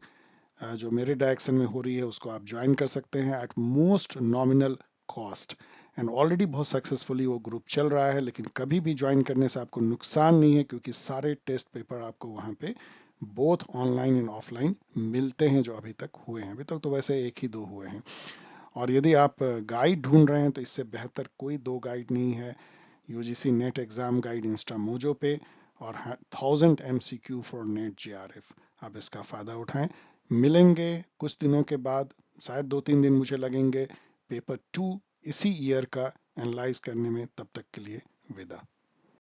A: जो मेरे डायरेक्शन में हो रही है उसको आप ज्वाइन कर सकते हैं at most nominal cost and already बहुत सक्सेसफुली वो ग्रुप चल रहा है लेकिन कभी भी ज्वाइन करने से आपको नुकसान नहीं है क्योंकि सारे टेस्ट पेपर आपको वहाँ पे बोथ ऑनलाइन एंड ऑफलाइन मिलते हैं जो अभी तक हुए हैं अभी तक तो वैसे एक ही दो हुए हैं और यदि आप गाइड ढूंढ रहे हैं तो इससे बेहतर कोई दो गाइड नहीं है UGC NET exam guide Instamojo पे और thousand M C Q for NET J R F आप इसका फ़ायदा उठाएं मिलेंगे कुछ दिनों के बाद शायद दो तीन दिन मुझे लगेंगे पेपर टू इसी ईयर का एनालाइज करने में तब तक के लिए विदा